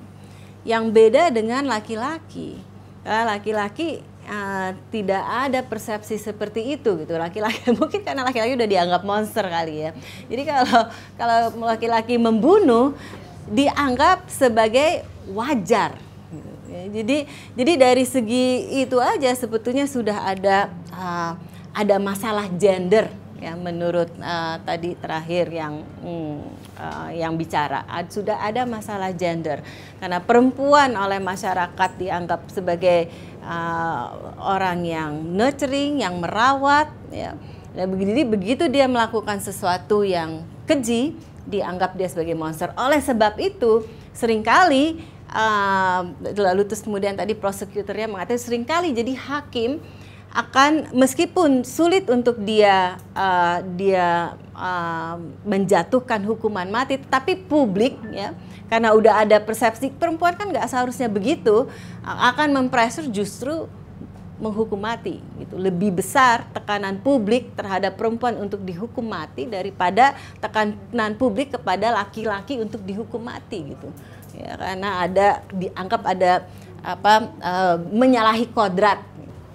Yang beda dengan laki-laki. Eh, laki-laki uh, tidak ada persepsi seperti itu gitu. Laki-laki *laughs* mungkin karena laki-laki udah dianggap monster kali ya. Jadi kalau kalau laki-laki membunuh, dianggap sebagai wajar. Ya, jadi jadi dari segi itu aja sebetulnya sudah ada uh, ada masalah gender ya menurut uh, tadi terakhir yang um, uh, yang bicara sudah ada masalah gender karena perempuan oleh masyarakat dianggap sebagai uh, orang yang nurturing yang merawat ya Jadi begitu dia melakukan sesuatu yang keji dianggap dia sebagai monster. Oleh sebab itu, seringkali uh, lalu terus kemudian tadi prosecutornya mengatakan seringkali jadi hakim akan meskipun sulit untuk dia uh, dia uh, menjatuhkan hukuman mati, tapi publik ya karena udah ada persepsi perempuan kan nggak seharusnya begitu akan mempressure justru menghukum mati gitu. Lebih besar tekanan publik terhadap perempuan untuk dihukum mati daripada tekanan publik kepada laki-laki untuk dihukum mati gitu. Ya, karena ada dianggap ada apa e, menyalahi kodrat.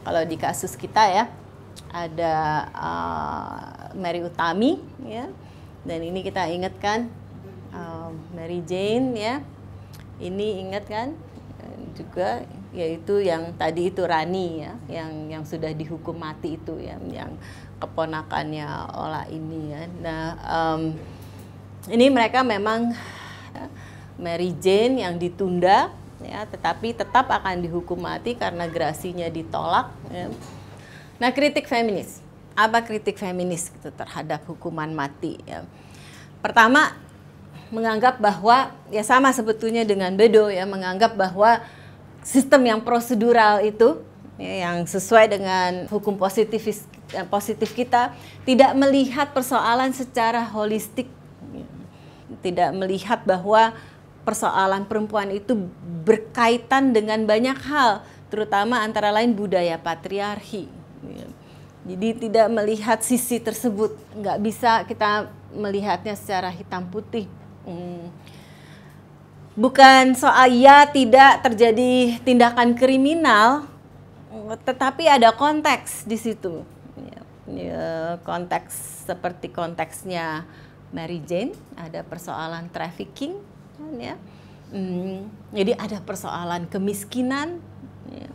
Kalau di kasus kita ya ada e, Mary Utami ya. Dan ini kita ingatkan e, eh, Mary Jane ya. Ini ingatkan juga yaitu yang tadi itu Rani ya yang yang sudah dihukum mati itu ya yang keponakannya Ola ini ya nah um, ini mereka memang ya, Mary Jane yang ditunda ya tetapi tetap akan dihukum mati karena gerasinya ditolak ya. nah kritik feminis apa kritik feminis gitu terhadap hukuman mati ya pertama menganggap bahwa ya sama sebetulnya dengan Bedo ya menganggap bahwa sistem yang prosedural itu ya, yang sesuai dengan hukum positif eh, positif kita tidak melihat persoalan secara holistik tidak melihat bahwa persoalan perempuan itu berkaitan dengan banyak hal terutama antara lain budaya patriarki jadi tidak melihat sisi tersebut nggak bisa kita melihatnya secara hitam putih hmm bukan soal ya tidak terjadi tindakan kriminal, tetapi ada konteks di situ. Ya, ya, konteks seperti konteksnya Mary Jane, ada persoalan trafficking, ya. Hmm, jadi ada persoalan kemiskinan, ya.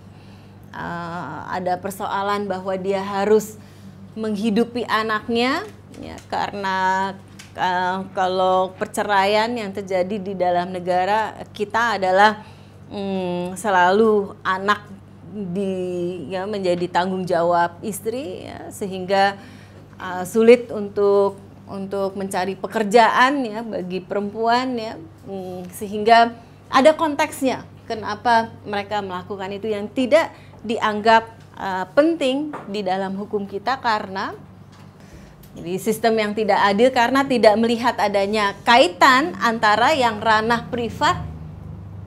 ah, ada persoalan bahwa dia harus menghidupi anaknya, ya, karena uh, kalau perceraian yang terjadi di dalam negara kita adalah um, selalu anak di ya menjadi tanggung jawab istri ya, sehingga uh, sulit untuk untuk mencari pekerjaan ya bagi perempuan ya um, sehingga ada konteksnya kenapa mereka melakukan itu yang tidak dianggap uh, penting di dalam hukum kita karena jadi sistem yang tidak adil karena tidak melihat adanya kaitan antara yang ranah privat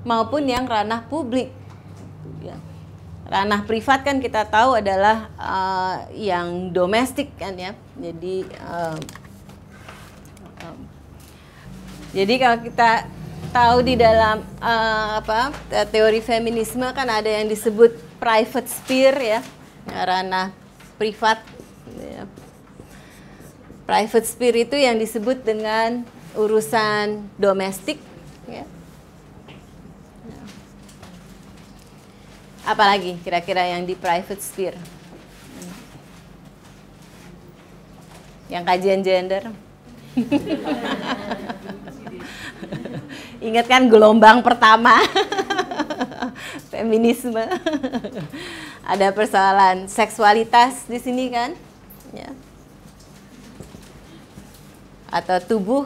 maupun yang ranah publik. Ya. Ranah privat kan kita tahu adalah uh, yang domestik kan ya. Jadi uh, um, jadi kalau kita tahu di dalam uh, apa teori feminisme kan ada yang disebut private sphere ya ranah privat. Ya Private sphere itu yang disebut dengan urusan domestik. Ya. Nah. Apalagi kira-kira yang di private sphere? Hmm. Yang kajian gender. *laughs* Ingat kan gelombang pertama *laughs* feminisme. *laughs* Ada persoalan seksualitas di sini kan? Ya atau tubuh.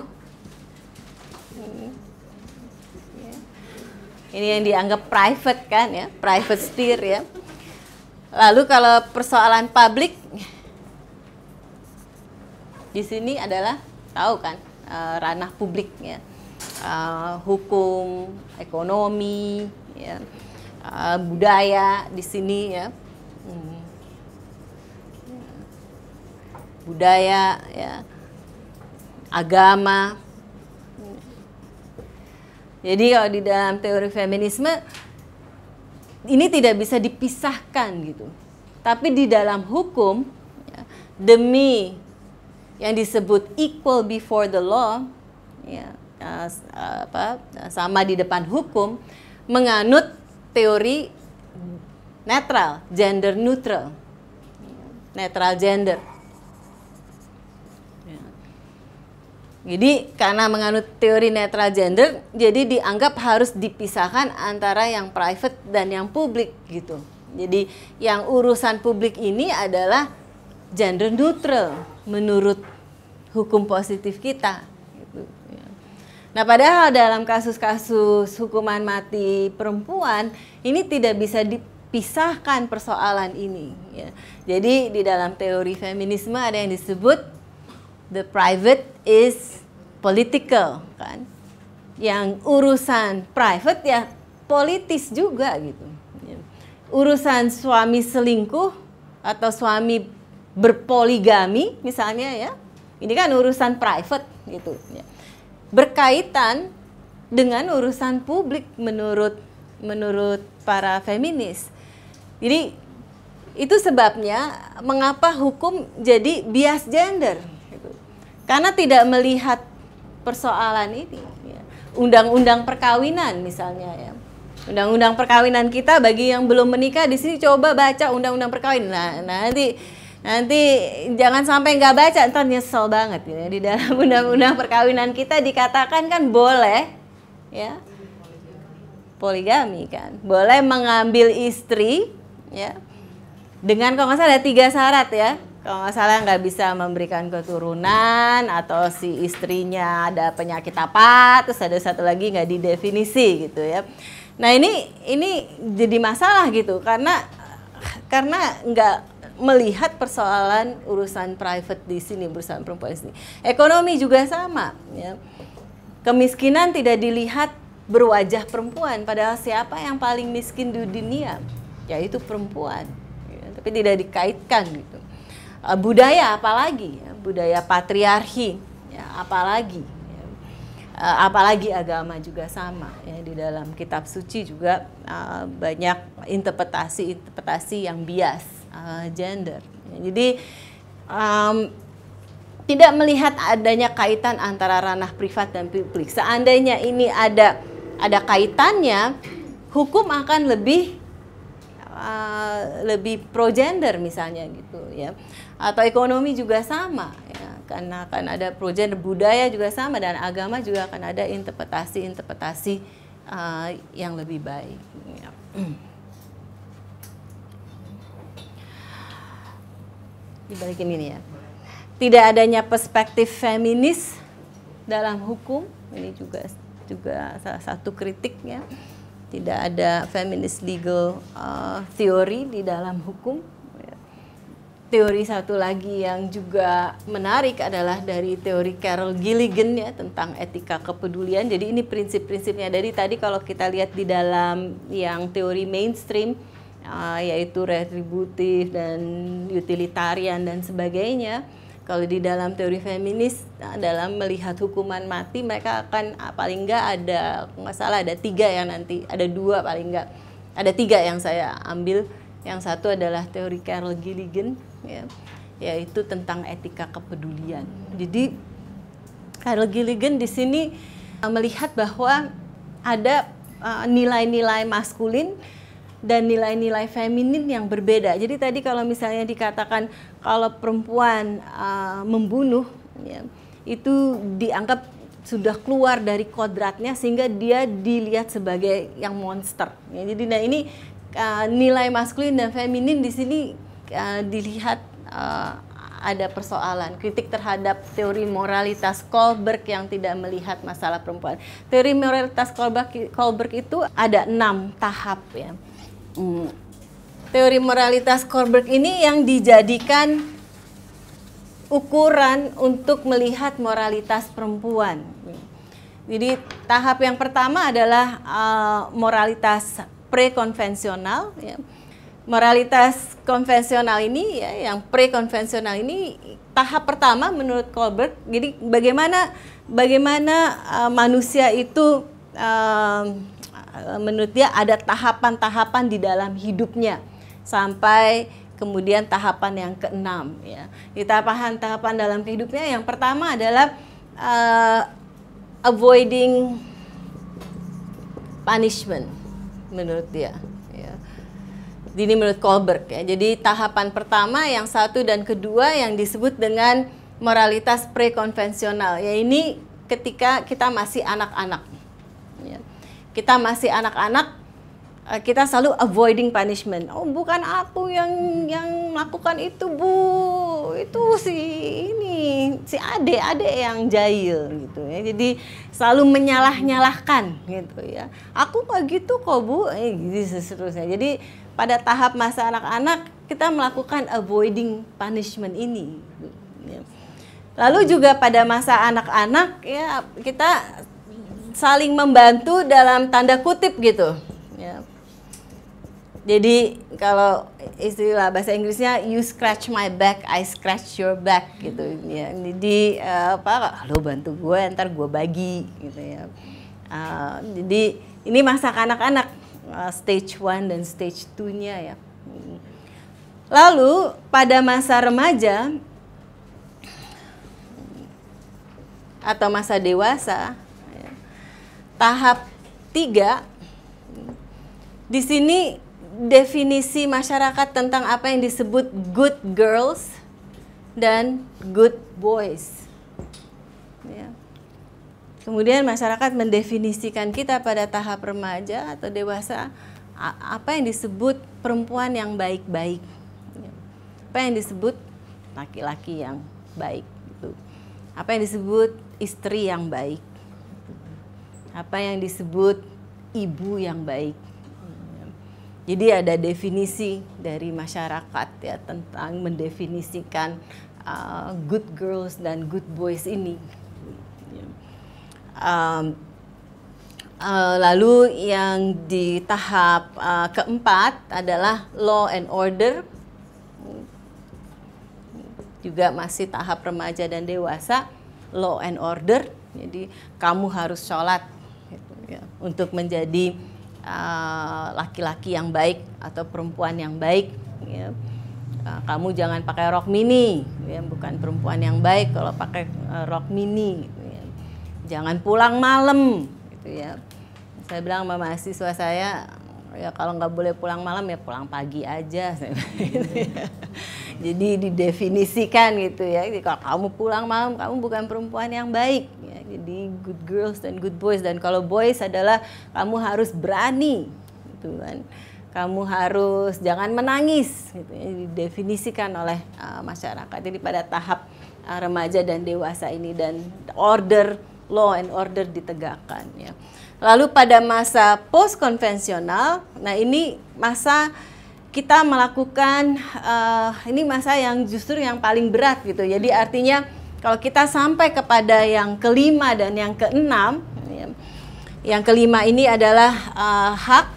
Ini yang dianggap private kan ya, private sphere ya. Lalu kalau persoalan publik di sini adalah tahu kan eh, ranah publik ya. Eh, hukum, ekonomi, ya. Eh, budaya di sini ya. Hmm. Budaya ya agama. Jadi kalau di dalam teori feminisme ini tidak bisa dipisahkan gitu. Tapi di dalam hukum ya, demi yang disebut equal before the law, ya, apa, sama di depan hukum, menganut teori netral, gender neutral, netral gender. Jadi karena menganut teori netral gender, jadi dianggap harus dipisahkan antara yang private dan yang publik gitu. Jadi yang urusan publik ini adalah gender neutral menurut hukum positif kita. Gitu, ya. Nah padahal dalam kasus-kasus hukuman mati perempuan ini tidak bisa dipisahkan persoalan ini. Ya. Jadi di dalam teori feminisme ada yang disebut the private is political kan yang urusan private ya politis juga gitu ya. urusan suami selingkuh atau suami berpoligami misalnya ya ini kan urusan private gitu ya. berkaitan dengan urusan publik menurut menurut para feminis jadi itu sebabnya mengapa hukum jadi bias gender karena tidak melihat persoalan ini. Ya. Undang-undang perkawinan misalnya ya. Undang-undang perkawinan kita bagi yang belum menikah di sini coba baca undang-undang perkawinan. Nah, nanti nanti jangan sampai nggak baca entar nyesel banget ya. Di dalam undang-undang perkawinan kita dikatakan kan boleh ya poligami kan boleh mengambil istri ya dengan kalau nggak salah ada tiga syarat ya kalau nggak salah nggak bisa memberikan keturunan atau si istrinya ada penyakit apa terus ada satu lagi nggak didefinisi gitu ya nah ini ini jadi masalah gitu karena karena nggak melihat persoalan urusan private di sini urusan perempuan di sini ekonomi juga sama ya kemiskinan tidak dilihat berwajah perempuan padahal siapa yang paling miskin di dunia yaitu perempuan ya, tapi tidak dikaitkan gitu Eh, budaya apalagi ya, budaya patriarki ya, apalagi ya. Eh, apalagi agama juga sama ya di dalam kitab suci juga uh, banyak interpretasi interpretasi yang bias uh, gender ya, jadi um, tidak melihat adanya kaitan antara ranah privat dan publik seandainya ini ada ada kaitannya hukum akan lebih uh, lebih pro gender misalnya gitu ya atau ekonomi juga sama ya karena akan ada proyek budaya juga sama dan agama juga akan ada interpretasi-interpretasi uh, yang lebih baik. Ya. *clears throat* Dibalikin ini ya. Tidak adanya perspektif feminis dalam hukum ini juga juga salah satu kritiknya. Tidak ada feminist legal uh, theory di dalam hukum teori satu lagi yang juga menarik adalah dari teori Carol Gilligan ya tentang etika kepedulian. Jadi ini prinsip-prinsipnya dari tadi kalau kita lihat di dalam yang teori mainstream uh, yaitu retributif dan utilitarian dan sebagainya. Kalau di dalam teori feminis uh, dalam melihat hukuman mati mereka akan uh, paling nggak ada nggak salah ada tiga ya nanti ada dua paling nggak ada tiga yang saya ambil yang satu adalah teori Carol Gilligan ya, yaitu tentang etika kepedulian. Jadi Carol Gilligan di sini uh, melihat bahwa ada uh, nilai-nilai uh, maskulin dan nilai-nilai feminin yang berbeda. Jadi tadi kalau misalnya dikatakan kalau perempuan uh, membunuh, ya, itu dianggap sudah keluar dari kodratnya sehingga dia dilihat sebagai yang monster. Ya, jadi nah ini uh, nilai maskulin dan feminin di sini Eh, dilihat uh, ada persoalan kritik terhadap teori moralitas Kohlberg yang tidak melihat masalah perempuan. Teori moralitas Kohlberg, Kohlberg itu ada enam tahap ya. Hmm. Teori moralitas Kohlberg ini yang dijadikan ukuran untuk melihat moralitas perempuan. Jadi tahap yang pertama adalah uh, moralitas prekonvensional. Ya moralitas konvensional ini ya yang pre-konvensional ini tahap pertama menurut Kohlberg. Jadi bagaimana bagaimana uh, manusia itu uh, menurut dia ada tahapan-tahapan di dalam hidupnya sampai kemudian tahapan yang keenam ya. Di tahapan-tahapan dalam hidupnya yang pertama adalah uh, avoiding punishment menurut dia ini menurut Kohlberg ya. Jadi tahapan pertama yang satu dan kedua yang disebut dengan moralitas prekonvensional. Ya ini ketika kita masih anak-anak. Ya. Kita masih anak-anak, eh, kita selalu avoiding punishment. Oh bukan aku yang yang melakukan itu bu, itu si ini si ade ade yang jahil gitu ya. Jadi selalu menyalah-nyalahkan gitu ya. Aku nggak gitu kok bu, eh, gitu seterusnya. Jadi pada tahap masa anak-anak kita melakukan avoiding punishment ini. Ya. Lalu juga pada masa anak-anak ya kita saling membantu dalam tanda kutip gitu. Ya. Jadi kalau istilah bahasa Inggrisnya you scratch my back, I scratch your back gitu ya. Jadi eh, apa lo bantu gue, ntar gue bagi gitu ya. Uh, jadi ini masa anak-anak Uh, stage 1 dan stage 2-nya ya. Lalu pada masa remaja atau masa dewasa tahap 3 di sini definisi masyarakat tentang apa yang disebut good girls dan good boys Kemudian masyarakat mendefinisikan kita pada tahap remaja atau dewasa apa yang disebut perempuan yang baik-baik. Apa yang disebut laki-laki yang baik gitu. Apa yang disebut istri yang baik. Apa yang disebut ibu yang baik. Jadi ada definisi dari masyarakat ya tentang mendefinisikan uh, good girls dan good boys ini. Um, Uh, lalu yang di tahap uh, keempat adalah law and order juga masih tahap remaja dan dewasa law and order jadi kamu harus sholat gitu, ya, untuk menjadi eh, laki-laki uh, yang baik atau perempuan yang baik ya. uh, kamu jangan pakai rok mini ya bukan perempuan yang baik kalau pakai uh, rok mini jangan pulang malam gitu ya saya bilang sama mahasiswa saya ya kalau nggak boleh pulang malam ya pulang pagi aja *laughs* gitu ya. jadi didefinisikan gitu ya jadi, kalau kamu pulang malam kamu bukan perempuan yang baik ya. jadi good girls dan good boys dan kalau boys adalah kamu harus berani gitu kan kamu harus jangan menangis gitu ya. didefinisikan oleh uh, masyarakat jadi pada tahap uh, remaja dan dewasa ini dan order law and order ditegakkan ya. Lalu pada masa post konvensional, nah ini masa kita melakukan uh, ini masa yang justru yang paling berat gitu. Jadi artinya kalau kita sampai kepada yang kelima dan yang keenam, ya, yang kelima ini adalah uh, hak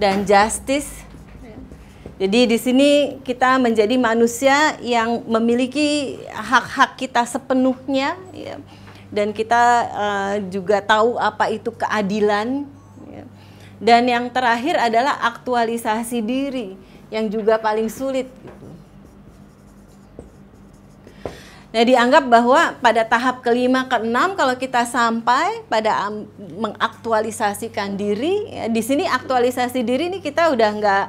dan justice. Jadi di sini kita menjadi manusia yang memiliki hak-hak kita sepenuhnya. Ya dan kita uh, juga tahu apa itu keadilan. Ya. Dan yang terakhir adalah aktualisasi diri yang juga paling sulit. Gitu. Nah, dianggap bahwa pada tahap kelima keenam kalau kita sampai pada mengaktualisasikan diri, ya, di sini aktualisasi diri ini kita udah nggak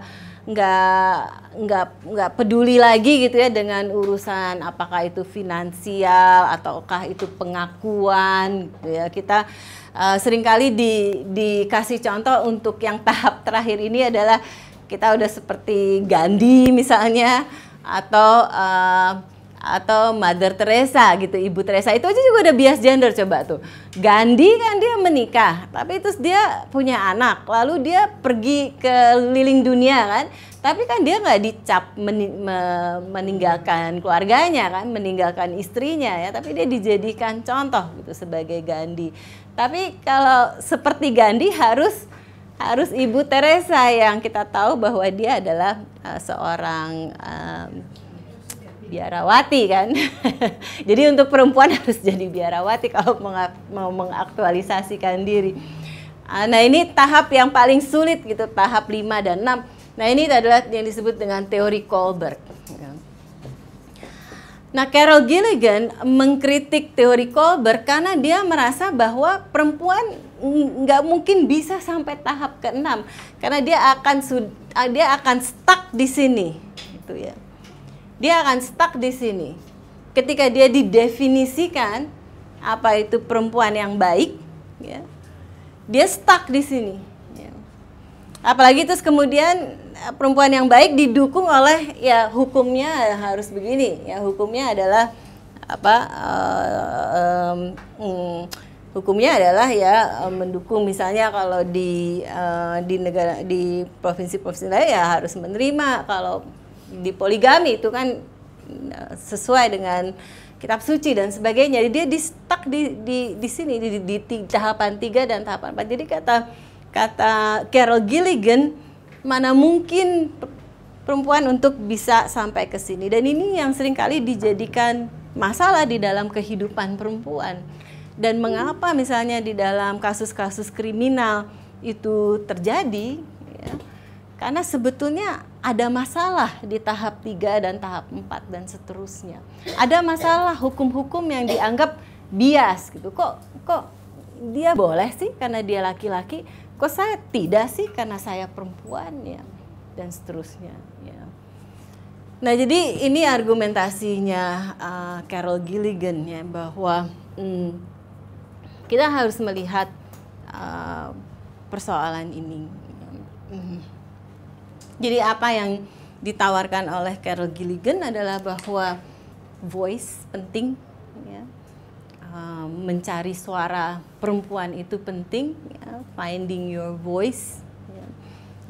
nggak nggak nggak peduli lagi gitu ya dengan urusan apakah itu finansial ataukah itu pengakuan gitu ya kita uh, seringkali di dikasih contoh untuk yang *laughs* tahap terakhir ini adalah kita udah seperti Gandhi misalnya atau uh, atau Mother Teresa gitu Ibu Teresa itu aja juga udah bias gender coba tuh Gandhi kan dia menikah tapi terus dia punya anak lalu dia pergi ke liling dunia kan tapi kan dia nggak dicap meninggalkan keluarganya kan meninggalkan istrinya ya tapi dia dijadikan contoh gitu sebagai Gandhi tapi kalau seperti Gandhi harus harus Ibu Teresa yang kita tahu bahwa dia adalah uh, seorang uh, biarawati kan. *laughs* jadi untuk perempuan *laughs* harus jadi biarawati kalau mau mengaktualisasikan diri. Ah, nah ini tahap yang paling sulit gitu, tahap 5 dan 6. Nah ini adalah yang disebut dengan teori Kohlberg. Kan? Nah Carol Gilligan mengkritik teori Kohlberg karena dia merasa bahwa perempuan nggak mungkin bisa sampai tahap ke-6 karena dia akan dia akan stuck di sini gitu ya dia akan stuck di sini. Ketika dia didefinisikan apa itu perempuan yang baik, ya, dia stuck di sini. Ya. Apalagi terus kemudian eh, perempuan yang baik didukung oleh ya hukumnya harus begini, ya hukumnya adalah apa uh, um, hukumnya adalah ya eh, mendukung misalnya kalau di uh, di negara di provinsi-provinsi lain ya harus menerima kalau di poligami itu kan eh, sesuai dengan kitab suci dan sebagainya. Jadi dia di stuck di di, di sini di, di, di tahapan tiga dan tahapan empat. Jadi kata kata Carol Gilligan mana mungkin perempuan untuk bisa sampai ke sini. Dan ini yang seringkali dijadikan masalah di dalam kehidupan perempuan. Dan mengapa misalnya di dalam kasus-kasus kriminal itu terjadi ya, karena sebetulnya ada masalah di tahap 3 dan tahap 4 dan seterusnya. Ada masalah hukum-hukum yang dianggap bias gitu. Kok kok dia boleh sih karena dia laki-laki, kok saya tidak sih karena saya perempuan ya dan seterusnya ya. Nah, jadi ini argumentasinya uh, Carol Gilligan ya bahwa hmm, kita harus melihat uh, persoalan ini. Hmm. Jadi apa yang ditawarkan oleh Carol Gilligan adalah bahwa voice penting, ya. Eh, mencari suara perempuan itu penting, ya. finding your voice. Ya.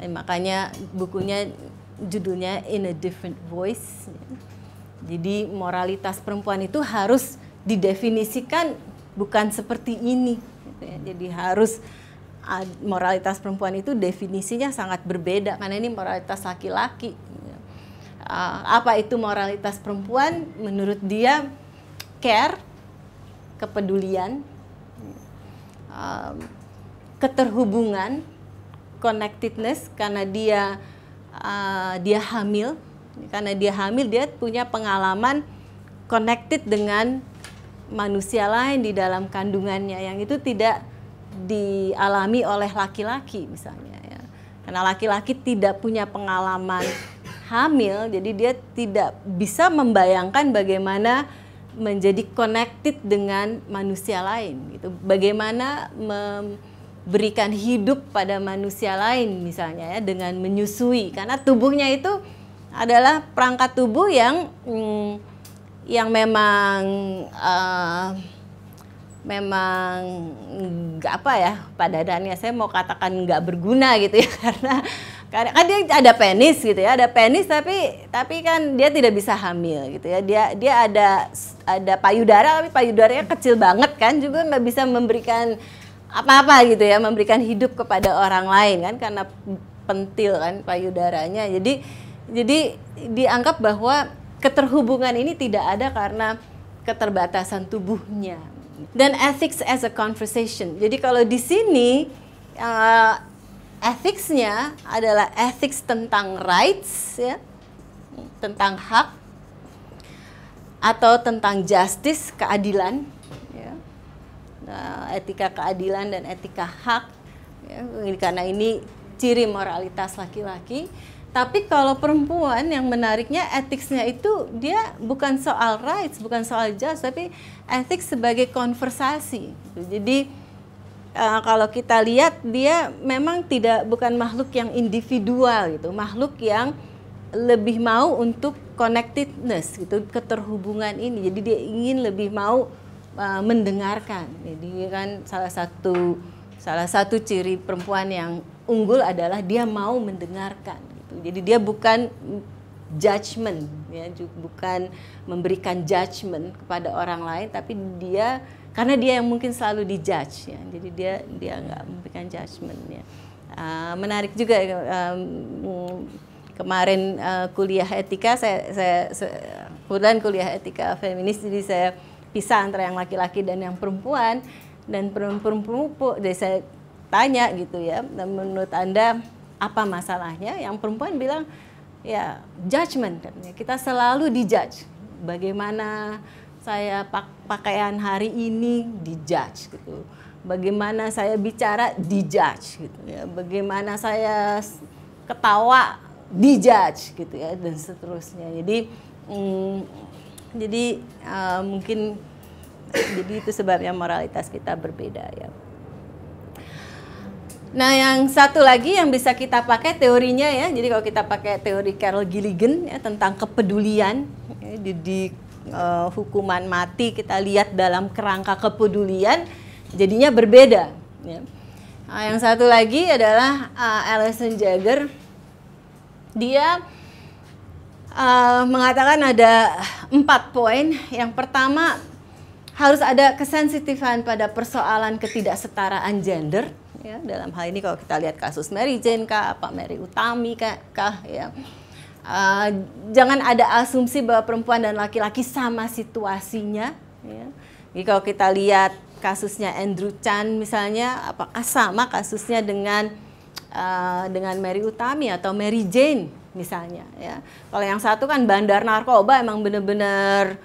Eh, makanya bukunya judulnya In a Different Voice. Ya. Jadi moralitas perempuan itu harus didefinisikan bukan seperti ini. Gitu ya. Jadi harus moralitas perempuan itu definisinya sangat berbeda karena ini moralitas laki-laki. Iya. Ah, apa itu moralitas perempuan? Menurut dia care, kepedulian, ah, keterhubungan, connectedness karena dia ah, dia hamil, karena dia hamil dia punya pengalaman connected dengan manusia lain di dalam kandungannya yang itu tidak dialami oleh laki-laki misalnya ya. Karena laki-laki tidak punya pengalaman hamil, jadi dia tidak bisa membayangkan bagaimana menjadi connected dengan manusia lain gitu. Bagaimana memberikan hidup pada manusia lain misalnya ya dengan menyusui karena tubuhnya itu adalah perangkat tubuh yang hmm, yang memang uh, memang nggak apa ya pada dasarnya saya mau katakan nggak berguna gitu ya *laughs* karena karena kan dia ada penis gitu ya ada penis tapi tapi kan dia tidak bisa hamil gitu ya dia dia ada ada payudara tapi payudaranya kecil banget kan juga nggak bisa memberikan apa-apa gitu ya memberikan hidup kepada orang lain kan karena pentil kan payudaranya jadi jadi dianggap bahwa keterhubungan ini tidak ada karena keterbatasan tubuhnya dan ethics as a conversation. Jadi kalau di sini uh, ethicsnya adalah ethics tentang rights ya, tentang hak atau tentang justice keadilan, ya. nah, etika keadilan dan etika hak. Ya. Karena ini ciri moralitas laki-laki tapi kalau perempuan yang menariknya etiknya itu dia bukan soal rights, bukan soal just, tapi etik sebagai konversasi. Jadi eh, kalau kita lihat dia memang tidak bukan makhluk yang individual gitu, makhluk yang lebih mau untuk connectedness gitu, keterhubungan ini. Jadi dia ingin lebih mau eh, mendengarkan. Jadi kan salah satu salah satu ciri perempuan yang unggul adalah dia mau mendengarkan itu. Jadi dia bukan judgement ya, bukan memberikan judgement kepada orang lain tapi dia karena dia yang mungkin selalu dijudge ya. Jadi dia dia nggak memberikan judgement ya. Uh, menarik juga um, kemarin uh, kuliah etika saya saya, saya kuliah etika feminis jadi saya pisah antara yang laki-laki dan yang perempuan dan perempuan perempuan jadi saya tanya gitu ya menurut anda apa masalahnya yang perempuan bilang ya judgement katanya kita selalu dijudge bagaimana saya pakaian hari ini dijudge gitu bagaimana saya bicara dijudge gitu ya bagaimana saya ketawa dijudge gitu ya dan seterusnya jadi mm, jadi uh, mungkin jadi itu sebabnya moralitas kita berbeda ya Nah, yang satu lagi yang bisa kita pakai teorinya ya. Jadi kalau kita pakai teori Carol Gilligan ya tentang kepedulian ya, di, di uh, hukuman mati kita lihat dalam kerangka kepedulian jadinya berbeda. Ya. Nah, yang satu lagi adalah uh, Alison Jagger. Dia uh, mengatakan ada empat poin. Yang pertama harus ada kesensitifan pada persoalan ketidaksetaraan gender ya dalam hal ini kalau kita lihat kasus Mary Jane kah Pak Mary Utami kah, kah ya uh, jangan ada asumsi bahwa perempuan dan laki-laki sama situasinya ya jadi kalau kita lihat kasusnya Andrew Chan misalnya apakah sama kasusnya dengan uh, dengan Mary Utami atau Mary Jane misalnya ya kalau yang satu kan bandar narkoba emang benar-benar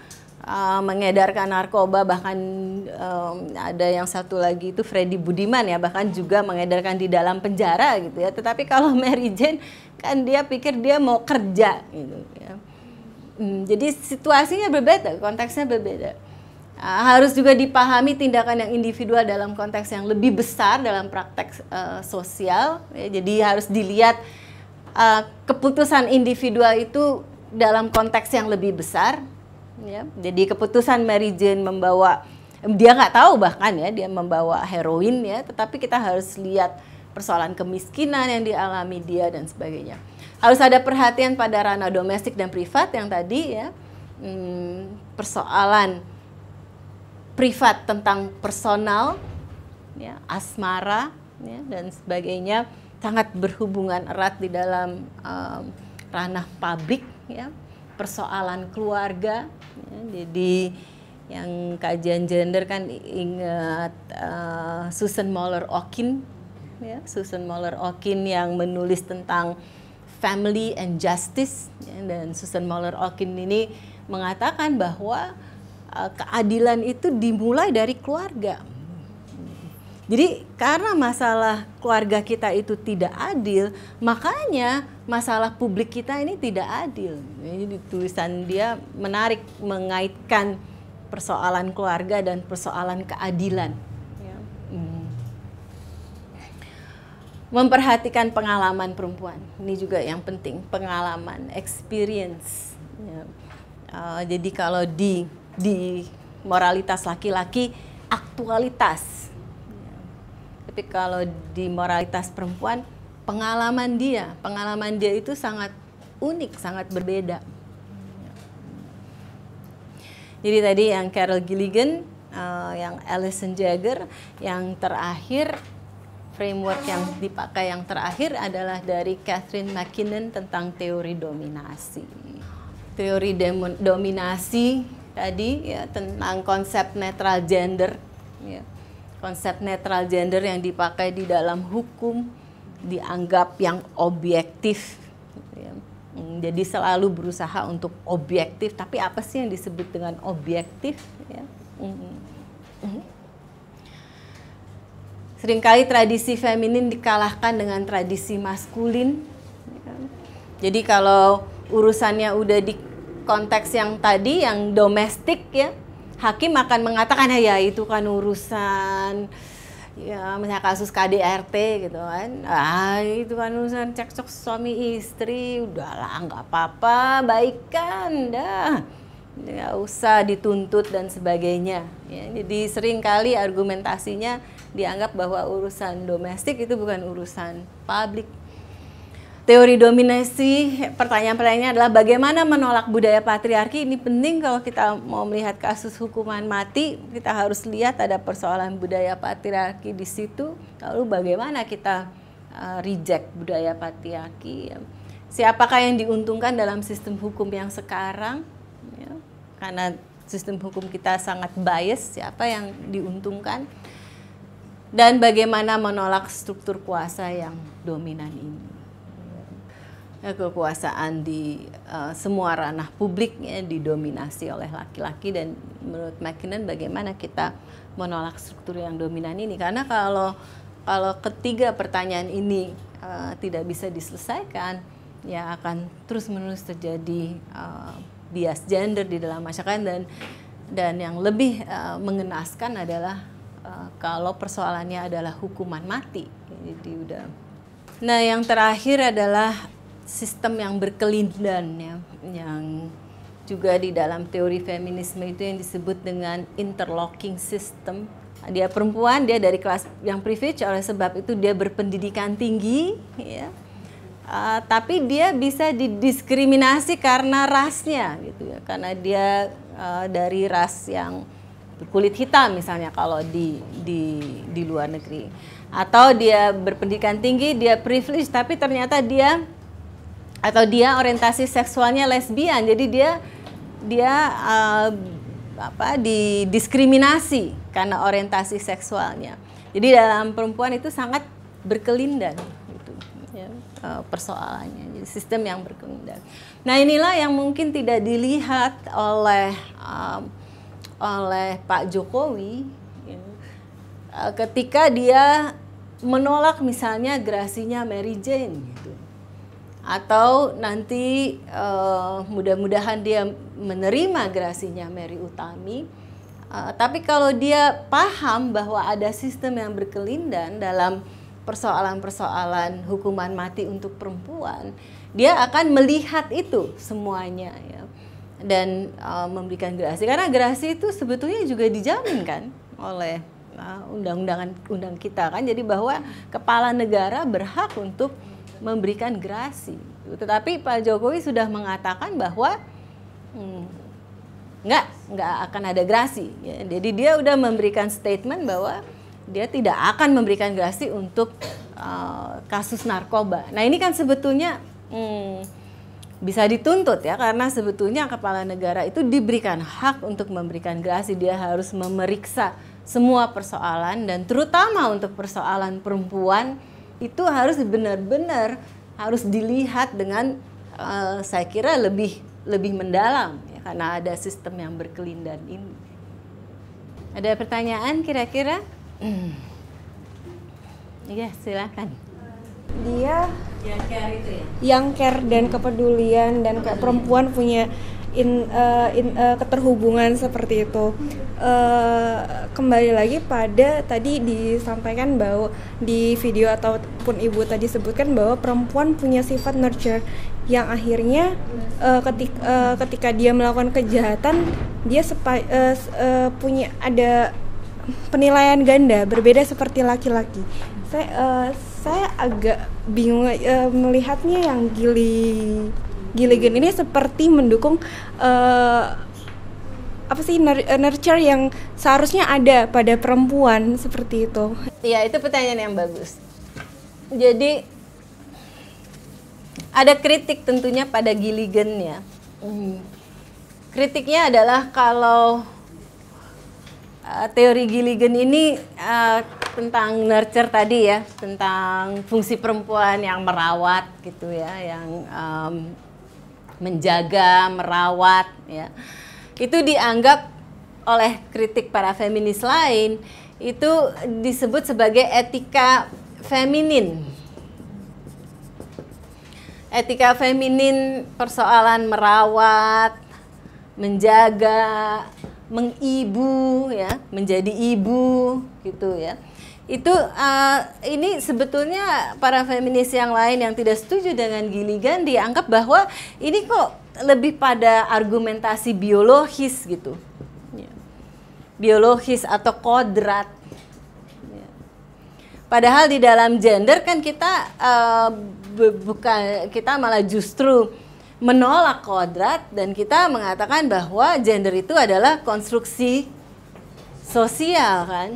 uh, mengedarkan narkoba bahkan um, ada yang satu lagi itu Freddy Budiman ya bahkan juga mengedarkan di dalam penjara gitu ya tetapi kalau *laughs* Mary Jane kan dia pikir dia mau kerja gitu ya hmm, jadi situasinya berbeda konteksnya berbeda uh, harus juga dipahami tindakan yang individual dalam konteks yang lebih besar dalam praktek uh, sosial ya, jadi harus dilihat uh, keputusan individual itu dalam konteks yang lebih besar Ya, jadi keputusan Mary Jane membawa dia nggak tahu bahkan ya dia membawa heroin ya, tetapi kita harus lihat persoalan kemiskinan yang dialami dia dan sebagainya. Harus ada perhatian pada ranah domestik dan privat yang tadi ya, hmm, persoalan privat tentang personal, ya, asmara ya, dan sebagainya sangat berhubungan erat di dalam um, ranah publik ya, persoalan keluarga Ya, jadi yang kajian gender kan ingat uh, Susan Moller Okin, ya, Susan Moller Okin yang menulis tentang family and justice ya, dan Susan Moller Okin ini mengatakan bahwa uh, keadilan itu dimulai dari keluarga jadi karena masalah keluarga kita itu tidak adil, makanya masalah publik kita ini tidak adil. Jadi tulisan dia menarik mengaitkan persoalan keluarga dan persoalan keadilan. Ya. Hmm. Memperhatikan pengalaman perempuan, ini juga yang penting. Pengalaman, experience. Ya. Eh, jadi kalau di di moralitas laki-laki, aktualitas tapi kalau di moralitas perempuan, pengalaman dia, pengalaman dia itu sangat unik, sangat berbeda. Jadi tadi yang Carol Gilligan, eh, yang Alison Jagger, yang terakhir framework yang dipakai yang terakhir adalah dari Catherine McKinnon tentang teori dominasi. Teori dominasi tadi ya tentang konsep netral gender ya konsep netral gender yang dipakai di dalam hukum dianggap yang objektif. Gitu ya. hmm, jadi selalu berusaha untuk objektif, tapi apa sih yang disebut dengan objektif? Gitu ya? hmm, hmm. Seringkali tradisi feminin dikalahkan dengan tradisi maskulin. Gitu ya. Jadi kalau urusannya udah di konteks yang tadi, yang domestik ya, hakim akan mengatakan ya, ya itu kan urusan ya misalnya kasus KDRT gitu kan ah itu kan urusan cekcok suami istri udahlah nggak apa-apa baikan dah nggak usah dituntut dan sebagainya ya, jadi seringkali argumentasinya dianggap bahwa urusan domestik itu bukan urusan publik teori dominasi pertanyaan-pertanyaannya adalah bagaimana menolak budaya patriarki ini penting kalau kita mau melihat kasus hukuman mati kita harus lihat ada persoalan budaya patriarki di situ lalu bagaimana kita eh, reject budaya patriarki siapakah yang diuntungkan dalam sistem hukum yang sekarang ya. karena sistem hukum kita sangat bias siapa yang diuntungkan dan bagaimana menolak struktur kuasa yang dominan ini Eh, kekuasaan di uh, semua ranah publiknya didominasi oleh laki-laki dan menurut McKinnon bagaimana kita menolak struktur yang dominan ini karena kalau kalau ketiga pertanyaan ini uh, tidak bisa diselesaikan ya akan terus-menerus terjadi uh, bias gender di dalam masyarakat dan dan yang lebih uh, mengenaskan adalah uh, kalau persoalannya adalah hukuman mati jadi udah Nah, yang terakhir adalah sistem yang berkelindan ya yang juga di dalam teori feminisme itu yang disebut dengan interlocking system. Dia perempuan, dia dari kelas yang privilege oleh sebab itu dia berpendidikan tinggi ya. Uh, tapi dia bisa didiskriminasi karena rasnya gitu ya. Karena dia uh, dari ras yang kulit hitam misalnya kalau di di di luar negeri atau dia berpendidikan tinggi, dia privilege tapi ternyata dia atau dia orientasi seksualnya lesbian jadi dia dia uh, apa didiskriminasi karena orientasi seksualnya jadi dalam perempuan itu sangat berkelindan itu ya, eh, persoalannya jadi sistem yang berkelindan nah inilah yang mungkin tidak dilihat oleh um, oleh Pak Jokowi ya, ketika dia menolak misalnya gerasinya Mary Jane gitu atau nanti uh, mudah-mudahan dia menerima gerasinya Mary Utami. Uh, tapi kalau dia paham bahwa ada sistem yang berkelindan dalam persoalan-persoalan hukuman mati untuk perempuan, dia akan melihat itu semuanya ya dan uh, memberikan gerasi karena gerasi itu sebetulnya juga dijamin kan oleh uh, undang-undangan undang kita kan jadi bahwa kepala negara berhak untuk memberikan gerasi. Tetapi Pak Jokowi sudah mengatakan bahwa hmm, nggak nggak akan ada gerasi. Ya. Jadi dia sudah memberikan statement bahwa dia tidak akan memberikan gerasi untuk uh, kasus narkoba. Nah ini kan sebetulnya hmm, bisa dituntut ya karena sebetulnya kepala negara itu diberikan hak untuk memberikan gerasi dia harus memeriksa semua persoalan dan terutama untuk persoalan perempuan itu harus benar-benar harus dilihat dengan uh, saya kira lebih lebih mendalam ya karena ada sistem yang berkelindan ini. Ada pertanyaan kira-kira? Hmm. Iya, -kira? silakan. Dia yang care itu ya. Yang care dan kepedulian dan kayak perempuan punya in, uh, in uh, keterhubungan seperti itu uh, kembali lagi pada tadi disampaikan bahwa di video ataupun ibu tadi sebutkan bahwa perempuan punya sifat nurture yang akhirnya uh, ketika uh, ketika dia melakukan kejahatan dia sepa, uh, uh, punya ada penilaian ganda berbeda seperti laki-laki saya uh, saya agak bingung uh, melihatnya yang Gili Gilligan ini seperti mendukung uh, apa sih eh, nurture yang seharusnya ada pada perempuan seperti itu? Iya, itu pertanyaan yang bagus. Jadi ada kritik tentunya pada Gilligan ya. Hmm. Kritiknya adalah kalau eh, teori Gilligan ini uh, tentang nurture tadi ya, tentang fungsi perempuan yang merawat gitu ya, yang um, menjaga, merawat ya. Itu dianggap oleh kritik para feminis lain itu disebut sebagai etika feminin. Etika feminin persoalan merawat, menjaga, mengibu ya, menjadi ibu gitu ya itu uh, ini sebetulnya para feminis yang lain yang tidak setuju dengan Gilligan dianggap bahwa ini kok lebih pada argumentasi biologis gitu ya. biologis atau kodrat ya. padahal di dalam gender kan kita uh, bukan kita malah justru menolak kodrat dan kita mengatakan bahwa gender itu adalah konstruksi sosial kan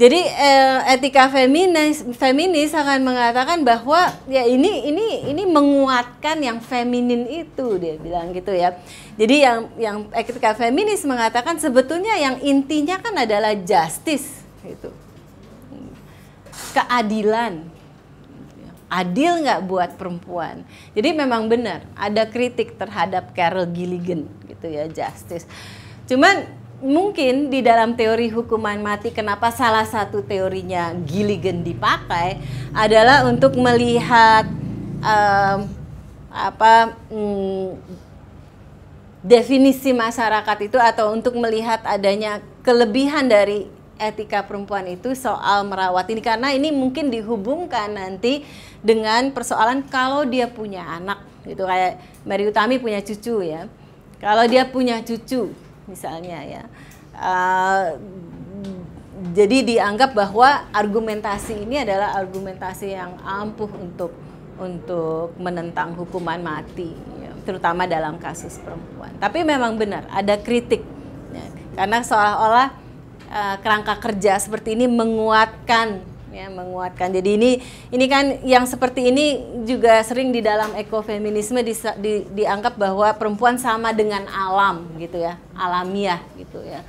jadi eh, etika feminis feminis akan mengatakan bahwa ya ini ini ini menguatkan yang feminin itu dia bilang gitu ya. Jadi yang yang etika feminis mengatakan sebetulnya yang intinya kan adalah justice gitu. Keadilan. Adil nggak buat perempuan. Jadi memang benar ada kritik terhadap Carol Gilligan gitu ya justice. Cuman mungkin di dalam teori hukuman mati kenapa salah satu teorinya Gilligan dipakai adalah untuk melihat um, apa um, definisi masyarakat itu atau untuk melihat adanya kelebihan dari etika perempuan itu soal merawat ini karena ini mungkin dihubungkan nanti dengan persoalan kalau dia punya anak gitu kayak Mary Utami punya cucu ya kalau dia punya cucu misalnya ya. Uh, jadi dianggap bahwa argumentasi ini adalah argumentasi yang ampuh untuk untuk menentang hukuman mati, ya, terutama dalam kasus perempuan. Tapi memang benar ada kritik, ya, karena seolah-olah uh, kerangka kerja seperti ini menguatkan ya menguatkan. Jadi ini ini kan yang seperti ini juga sering di dalam ekofeminisme di, di, dianggap bahwa perempuan sama dengan alam gitu ya, alamiah gitu ya.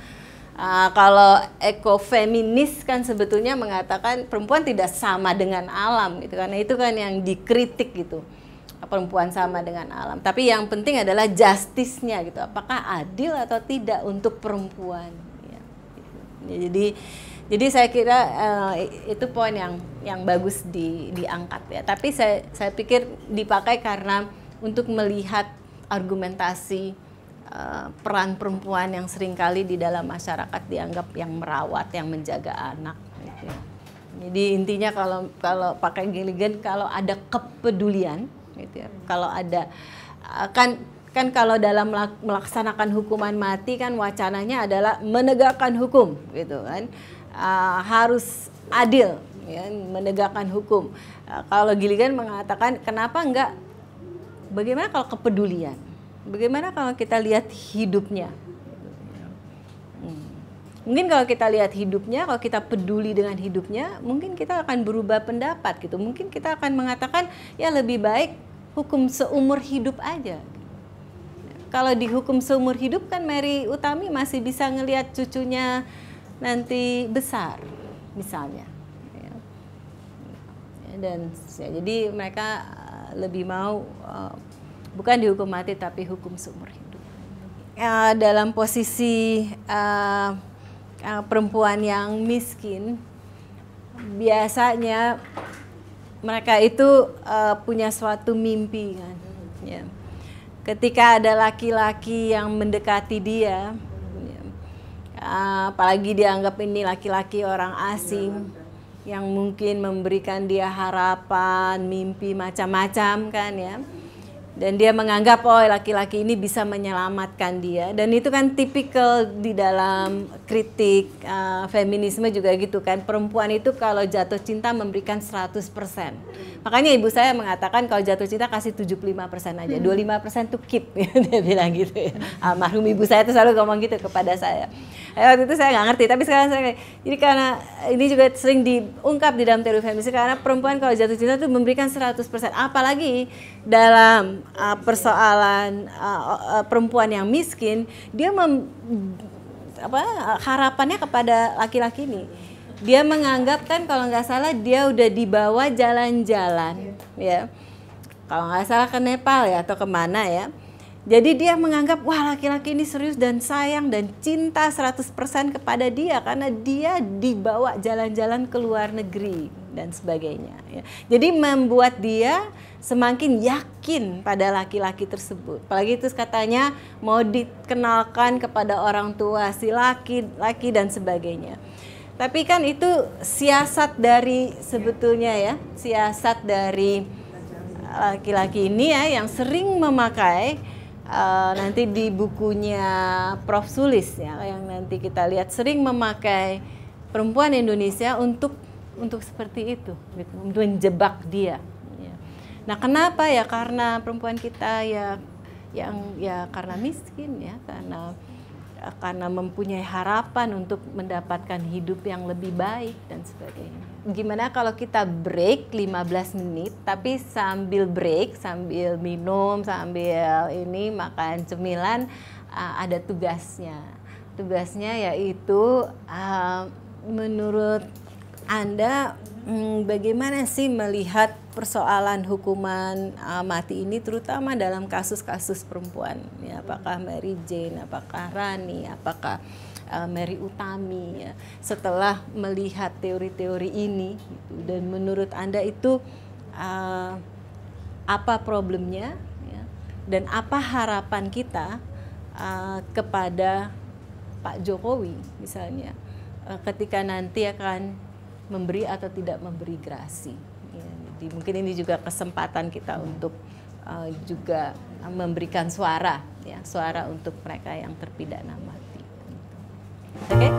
Uh, kalau ekofeminis kan sebetulnya mengatakan perempuan tidak sama dengan alam gitu karena itu kan yang dikritik gitu perempuan sama dengan alam tapi yang penting adalah justice-nya gitu apakah adil atau tidak untuk perempuan ya, gitu. Ya, jadi jadi saya kira uh, itu poin yang yang bagus di diangkat ya. Tapi saya saya pikir dipakai karena untuk melihat argumentasi eh, peran perempuan yang seringkali di dalam masyarakat dianggap yang merawat, yang menjaga anak. Gitu ya. Jadi intinya kalau kalau pakai Gilligan kalau ada kepedulian, gitu ya. Kalau ada eh, kan kan kalau dalam melaksanakan hukuman mati kan wacananya adalah menegakkan hukum gitu kan uh, harus adil ya menegakkan hukum. Uh, kalau Giligan mengatakan kenapa enggak bagaimana kalau kepedulian? Bagaimana kalau kita lihat hidupnya? Hmm. Mungkin kalau kita lihat hidupnya, kalau kita peduli dengan hidupnya, mungkin kita akan berubah pendapat gitu. Mungkin kita akan mengatakan ya lebih baik hukum seumur hidup aja kalau dihukum seumur hidup kan Mary Utami masih bisa ngelihat cucunya nanti besar misalnya ya. dan ya, jadi mereka eh, lebih mau eh, bukan dihukum mati tapi hukum seumur hidup uh, dalam posisi uh, perempuan yang miskin biasanya mereka itu uh, punya suatu mimpi kan ya. ketika ada laki-laki yang mendekati dia Ah, apalagi dianggap ini laki-laki orang asing yang mungkin memberikan dia harapan, mimpi macam-macam kan ya dan dia menganggap oh laki-laki ini bisa menyelamatkan dia dan itu kan tipikal di dalam kritik uh, feminisme juga gitu kan perempuan itu kalau jatuh cinta memberikan 100% makanya ibu saya mengatakan kalau jatuh cinta kasih 75% aja hmm. lima 25% tuh keep ya *laughs* dia bilang gitu ya almarhum ibu saya tuh selalu ngomong gitu kepada saya eh, waktu itu saya nggak ngerti tapi sekarang saya jadi karena ini juga sering diungkap di dalam teori feminisme karena perempuan kalau jatuh cinta tuh memberikan 100% apalagi dalam uh, persoalan uh, uh, perempuan yang miskin, dia mem, apa harapannya kepada laki-laki ini Dia menganggap kan kalau nggak salah dia udah dibawa jalan-jalan, ya. Kalau nggak salah ke Nepal ya atau kemana ya. Jadi dia menganggap wah laki-laki ini serius dan sayang dan cinta 100% kepada dia karena dia dibawa jalan-jalan ke luar negeri dan sebagainya. Ya. Jadi membuat dia semakin yakin pada laki-laki tersebut. Apalagi itu katanya mau dikenalkan kepada orang tua si laki-laki dan sebagainya. Tapi kan itu siasat dari sebetulnya ya, siasat dari eh, laki-laki ini ya yang sering memakai uh, nanti di bukunya Prof Sulis ya yang nanti kita lihat sering memakai perempuan Indonesia untuk untuk seperti itu gitu, untuk menjebak dia. Nah, kenapa ya? Karena perempuan kita ya yang ya karena miskin ya, karena karena mempunyai harapan untuk mendapatkan hidup yang lebih baik dan sebagainya. Gimana kalau kita break 15 menit tapi sambil break, sambil minum, sambil ini makan cemilan eh, ada tugasnya. Tugasnya yaitu eh, menurut Anda Hmm, bagaimana sih melihat persoalan hukuman uh, mati ini terutama dalam kasus-kasus perempuan? Ya, apakah Mary Jane, apakah Rani, apakah uh, Mary Utami? Ya. Setelah melihat teori-teori ini, gitu, dan menurut anda itu uh, apa problemnya ya, dan apa harapan kita uh, kepada Pak Jokowi misalnya uh, ketika nanti akan memberi atau tidak memberi grasi. Ya, jadi mungkin ini juga kesempatan kita hmm. untuk uh, juga memberikan suara, ya, suara untuk mereka yang terpidana mati. Oke? Okay?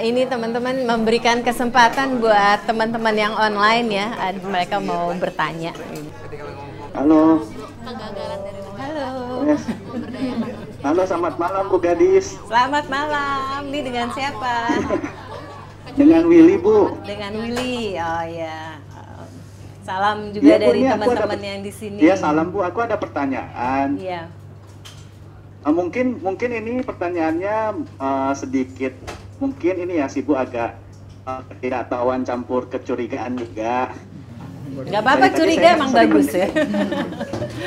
ini teman-teman memberikan kesempatan buat teman-teman yang online ya, mereka mau bertanya. Halo. Halo. Halo, selamat malam Bu Gadis. Selamat malam. Ini dengan siapa? *laughs* dengan Willy Bu. Dengan Willy. Oh ya. Salam juga ya, dari teman-teman yang di sini. Ya salam Bu. Aku ada pertanyaan. Ya. mungkin mungkin ini pertanyaannya uh, sedikit mungkin ini ya si Bu agak uh, tidak tahuan campur kecurigaan juga. Gak apa-apa curiga emang bagus ya.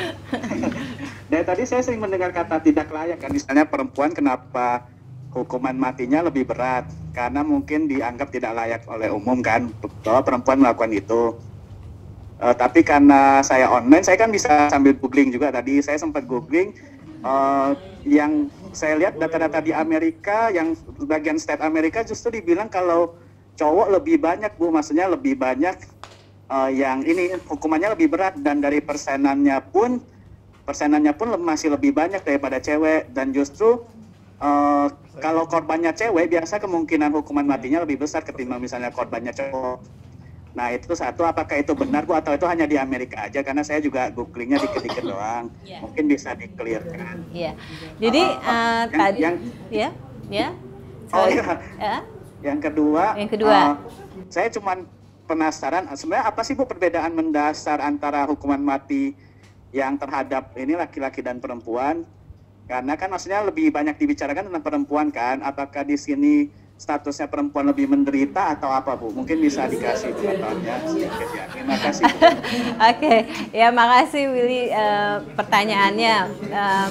*laughs* Dari tadi saya sering mendengar kata tidak layak kan misalnya perempuan kenapa hukuman matinya lebih berat karena mungkin dianggap tidak layak oleh umum kan bahwa perempuan melakukan itu. Uh, tapi karena saya online saya kan bisa sambil googling juga tadi saya sempat googling uh, yang saya lihat data-data di Amerika yang bagian state Amerika justru dibilang kalau cowok lebih banyak bu maksudnya lebih banyak uh, yang ini hukumannya lebih berat dan dari persenannya pun persenannya pun masih lebih banyak daripada cewek dan justru uh, kalau korbannya cewek biasa kemungkinan hukuman matinya lebih besar ketimbang misalnya korbannya cowok Nah itu satu, apakah itu benar Bu atau itu hanya di Amerika aja? Karena saya juga googlingnya dikit-dikit *coughs* doang. Yeah. Mungkin bisa dikelirkan. Iya. Yeah. Jadi uh, uh, yang, tadi, ya, ya, yeah. Oh iya. Yeah. Yang kedua. Yang kedua. Uh, saya cuma penasaran, sebenarnya apa sih Bu perbedaan mendasar antara hukuman mati yang terhadap ini laki-laki dan perempuan? Karena kan maksudnya lebih banyak dibicarakan tentang perempuan kan. Apakah di sini statusnya perempuan lebih menderita atau apa Bu? Mungkin bisa dikasih pengetahuannya sedikit ya. Terima kasih. *laughs* Oke, okay. ya makasih Willy uh, pertanyaannya. Uh,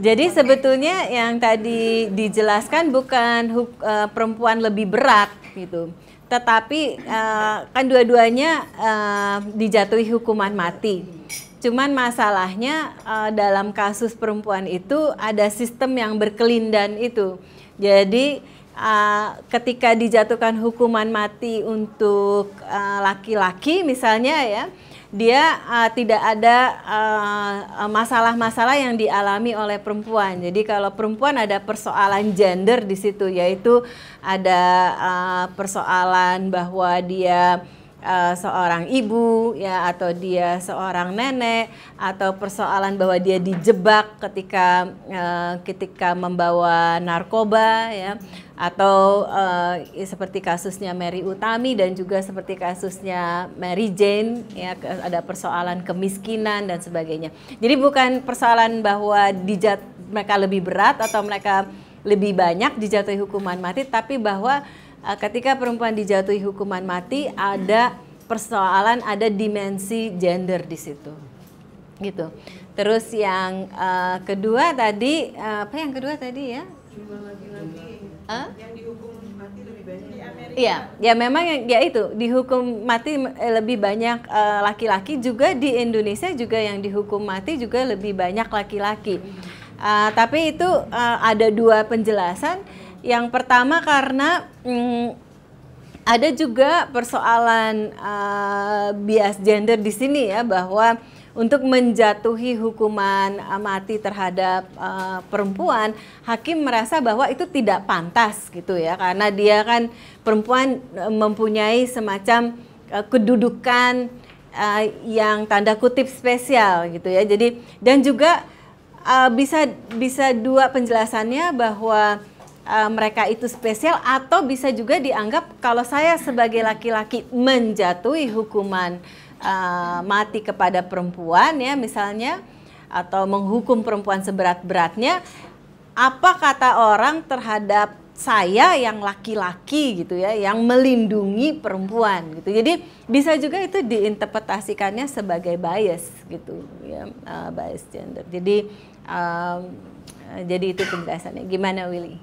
jadi sebetulnya yang tadi dijelaskan bukan uh, perempuan lebih berat gitu, tetapi uh, kan dua-duanya uh, dijatuhi hukuman mati. Cuman masalahnya uh, dalam kasus perempuan itu ada sistem yang berkelindan itu. Jadi uh, ketika dijatuhkan hukuman mati untuk ah, laki-laki uh, misalnya ya dia uh, tidak ada masalah-masalah uh, yang dialami oleh perempuan. Jadi kalau perempuan ada persoalan gender di situ yaitu ada uh, persoalan bahwa dia uh, seorang ibu ya atau dia seorang nenek atau persoalan bahwa dia dijebak ketika uh, ketika membawa narkoba ya atau uh, seperti kasusnya Mary Utami dan juga seperti kasusnya Mary Jane ya ada persoalan kemiskinan dan sebagainya. Jadi bukan persoalan bahwa dijat mereka lebih berat atau mereka lebih banyak dijatuhi hukuman mati tapi bahwa uh, ketika perempuan dijatuhi hukuman mati ada persoalan ada dimensi gender di situ. Gitu. Terus yang uh, kedua tadi apa yang kedua tadi ya? Jumlah laki-laki Huh? Yang dihukum mati lebih banyak di Amerika. Iya, ya memang ya, ya itu dihukum mati eh, lebih banyak eh, laki-laki uh, juga di Indonesia juga yang dihukum mati juga lebih banyak laki-laki. Uh, tapi itu uh, ada dua penjelasan. Yang pertama karena um, ada juga persoalan uh, bias gender di sini ya bahwa untuk menjatuhi hukuman eh, mati terhadap uh, perempuan, hakim merasa bahwa itu tidak pantas gitu ya karena dia kan perempuan eh, mempunyai semacam uh, kedudukan uh, yang tanda kutip spesial gitu ya. Jadi dan juga uh, bisa bisa dua penjelasannya bahwa uh, mereka itu spesial atau bisa juga dianggap kalau saya sebagai laki-laki menjatuhi hukuman uh, mati kepada perempuan ya misalnya atau menghukum perempuan seberat-beratnya apa kata orang terhadap saya yang laki-laki gitu ya yang melindungi perempuan gitu jadi bisa juga itu diinterpretasikannya sebagai bias gitu ya uh, bias gender jadi uh, jadi itu penjelasannya gimana Willy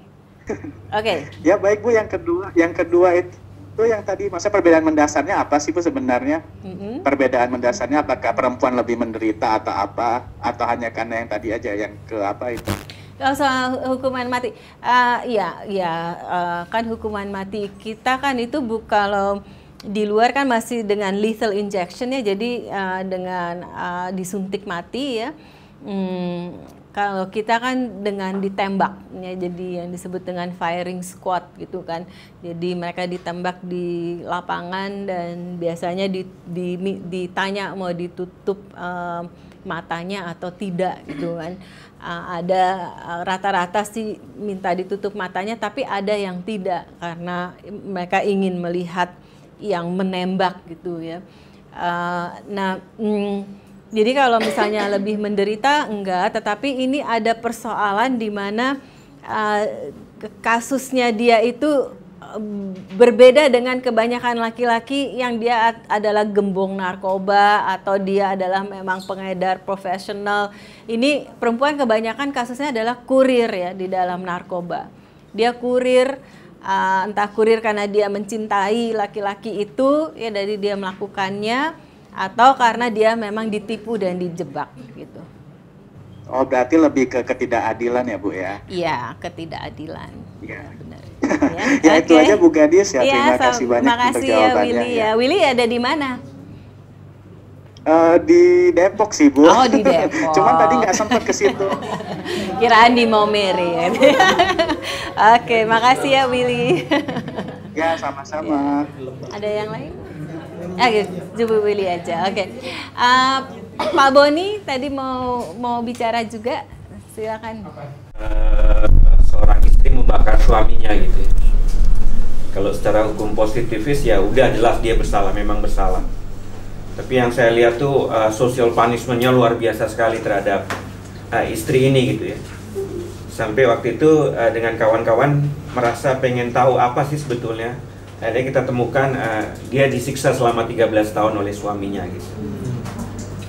*laughs* Oke okay. ya baik bu yang kedua yang kedua itu itu yang tadi maksudnya perbedaan mendasarnya apa sih bu sebenarnya mm-hmm. perbedaan mendasarnya apakah perempuan lebih menderita atau apa atau hanya karena yang tadi aja yang ke apa itu kalau soal hukuman mati, uh, ya, ya, uh, kan hukuman mati kita kan itu bu kalau di luar kan masih dengan lethal injection ya, jadi uh, dengan uh, disuntik mati ya. Hmm, kalau kita kan dengan ditembak, ya, jadi yang disebut dengan firing squad gitu kan. Jadi mereka ditembak di lapangan dan biasanya di, di, ditanya mau ditutup um, matanya atau tidak gitu kan. Uh, ada eh, rata-rata uh, sih minta ditutup matanya tapi ada yang tidak karena mereka ingin melihat yang menembak gitu ya. Uh, nah, mm, jadi kalau misalnya lebih menderita enggak, tetapi ini ada persoalan di mana uh, kasusnya dia itu eh, berbeda dengan kebanyakan laki-laki yang dia adalah gembong narkoba atau dia adalah memang pengedar profesional. Ini perempuan kebanyakan kasusnya adalah kurir ya di dalam narkoba. Dia kurir uh, entah kurir karena dia mencintai laki-laki itu ya dari dia melakukannya atau karena dia memang ditipu dan dijebak gitu. Oh, berarti lebih ke ketidakadilan ya, Bu ya? Iya, ketidakadilan. Iya. Benar. *laughs* Ya, ya itu aja Bu Gadis ya. ya terima kasih banyak makasih untuk ya, jawabannya. Ya, Willy ya. Willy ada di mana? Uh, di Depok sih bu. Oh di *laughs* Depok. Cuman tadi nggak sempat ke situ. *laughs* Kiraan di mau Oke, makasih ya Willy. ya sama-sama. Ada yang lain? Oke, ah, iya. beli aja. Oke. Okay. Uh, Pak Boni tadi mau mau bicara juga, silakan. Uh, seorang istri membakar suaminya gitu. Ya. Kalau secara hukum positivis ya udah jelas dia bersalah, memang bersalah. Tapi yang saya lihat tuh uh, eh, social punishmentnya luar biasa sekali terhadap uh, istri ini gitu ya. Sampai waktu itu uh, dengan kawan-kawan merasa pengen tahu apa sih sebetulnya akhirnya kita temukan uh, dia disiksa selama 13 tahun oleh suaminya gitu.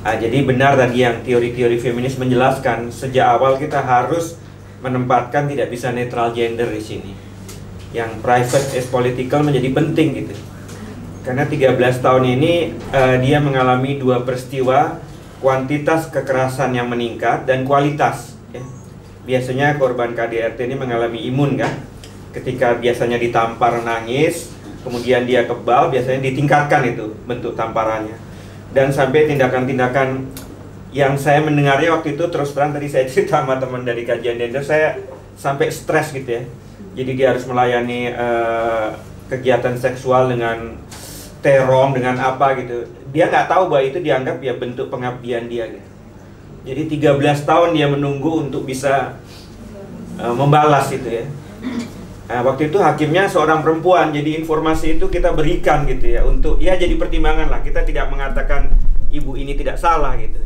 Uh, jadi benar tadi yang teori-teori feminis menjelaskan sejak awal kita harus menempatkan tidak bisa netral gender di sini. Yang private is political menjadi penting gitu. Karena 13 tahun ini uh, dia mengalami dua peristiwa kuantitas kekerasan yang meningkat dan kualitas. Ya. Biasanya korban KDRT ini mengalami imun kan, ketika biasanya ditampar nangis, kemudian dia kebal biasanya ditingkatkan itu bentuk tamparannya dan sampai tindakan-tindakan yang saya mendengarnya waktu itu terus terang tadi saya *laughs* cerita sama teman dari kajian denda saya sampai stres gitu ya jadi dia harus melayani uh, kegiatan seksual dengan terong dengan apa gitu dia nggak tahu bahwa itu dianggap ya bentuk pengabdian dia gitu. jadi 13 tahun dia menunggu untuk bisa uh, membalas itu ya Nah, waktu itu hakimnya seorang perempuan, jadi informasi itu kita berikan gitu ya untuk ya jadi pertimbangan lah. Kita tidak mengatakan ibu ini tidak salah gitu.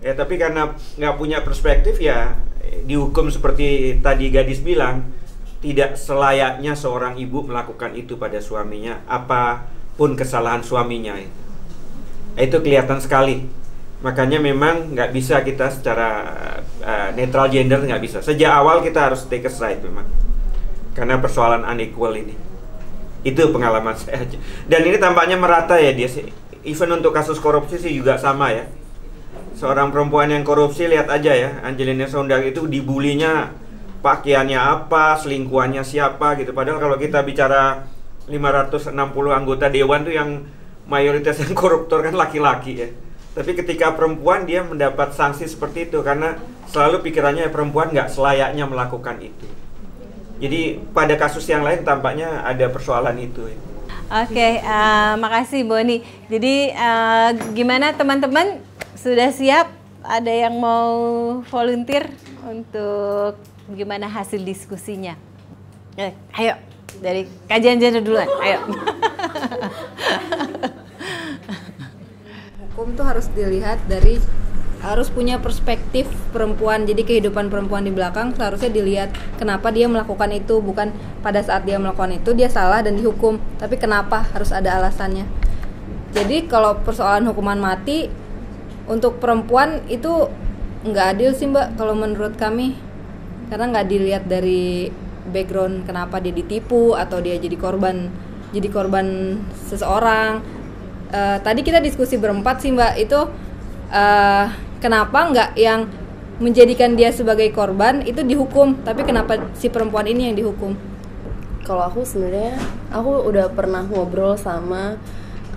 Ya tapi karena nggak punya perspektif ya dihukum seperti tadi gadis bilang tidak selayaknya seorang ibu melakukan itu pada suaminya apapun kesalahan suaminya itu. Eh, itu kelihatan sekali. Makanya memang nggak bisa kita secara uh, netral gender nggak bisa. Sejak awal kita harus take a side memang karena persoalan unequal ini. Itu pengalaman saya aja. Dan ini tampaknya merata ya dia sih. Even untuk kasus korupsi sih juga sama ya. Seorang perempuan yang korupsi lihat aja ya, Angelina Sondag itu dibulinya pakaiannya apa, selingkuhannya siapa gitu. Padahal kalau kita bicara 560 anggota dewan tuh yang mayoritas yang koruptor kan laki-laki ya. Tapi ketika perempuan dia mendapat sanksi seperti itu karena selalu pikirannya perempuan nggak selayaknya melakukan itu. Jadi pada kasus yang lain tampaknya ada persoalan itu. Oke, okay, uh, eh, makasih Boni. Jadi uh, gimana teman-teman sudah siap? Ada yang mau volunteer untuk gimana hasil diskusinya? Eh, ayo dari kajian gender duluan. Ayo. Hukum tuh harus dilihat dari harus punya perspektif perempuan jadi kehidupan perempuan di belakang seharusnya dilihat kenapa dia melakukan itu bukan pada saat dia melakukan itu dia salah dan dihukum tapi kenapa harus ada alasannya jadi kalau persoalan hukuman mati untuk perempuan itu nggak adil sih mbak kalau menurut kami karena nggak dilihat dari background kenapa dia ditipu atau dia jadi korban jadi korban seseorang uh, tadi kita diskusi berempat sih mbak itu uh, kenapa nggak yang menjadikan dia sebagai korban itu dihukum tapi kenapa si perempuan ini yang dihukum kalau aku sebenarnya aku udah pernah ngobrol sama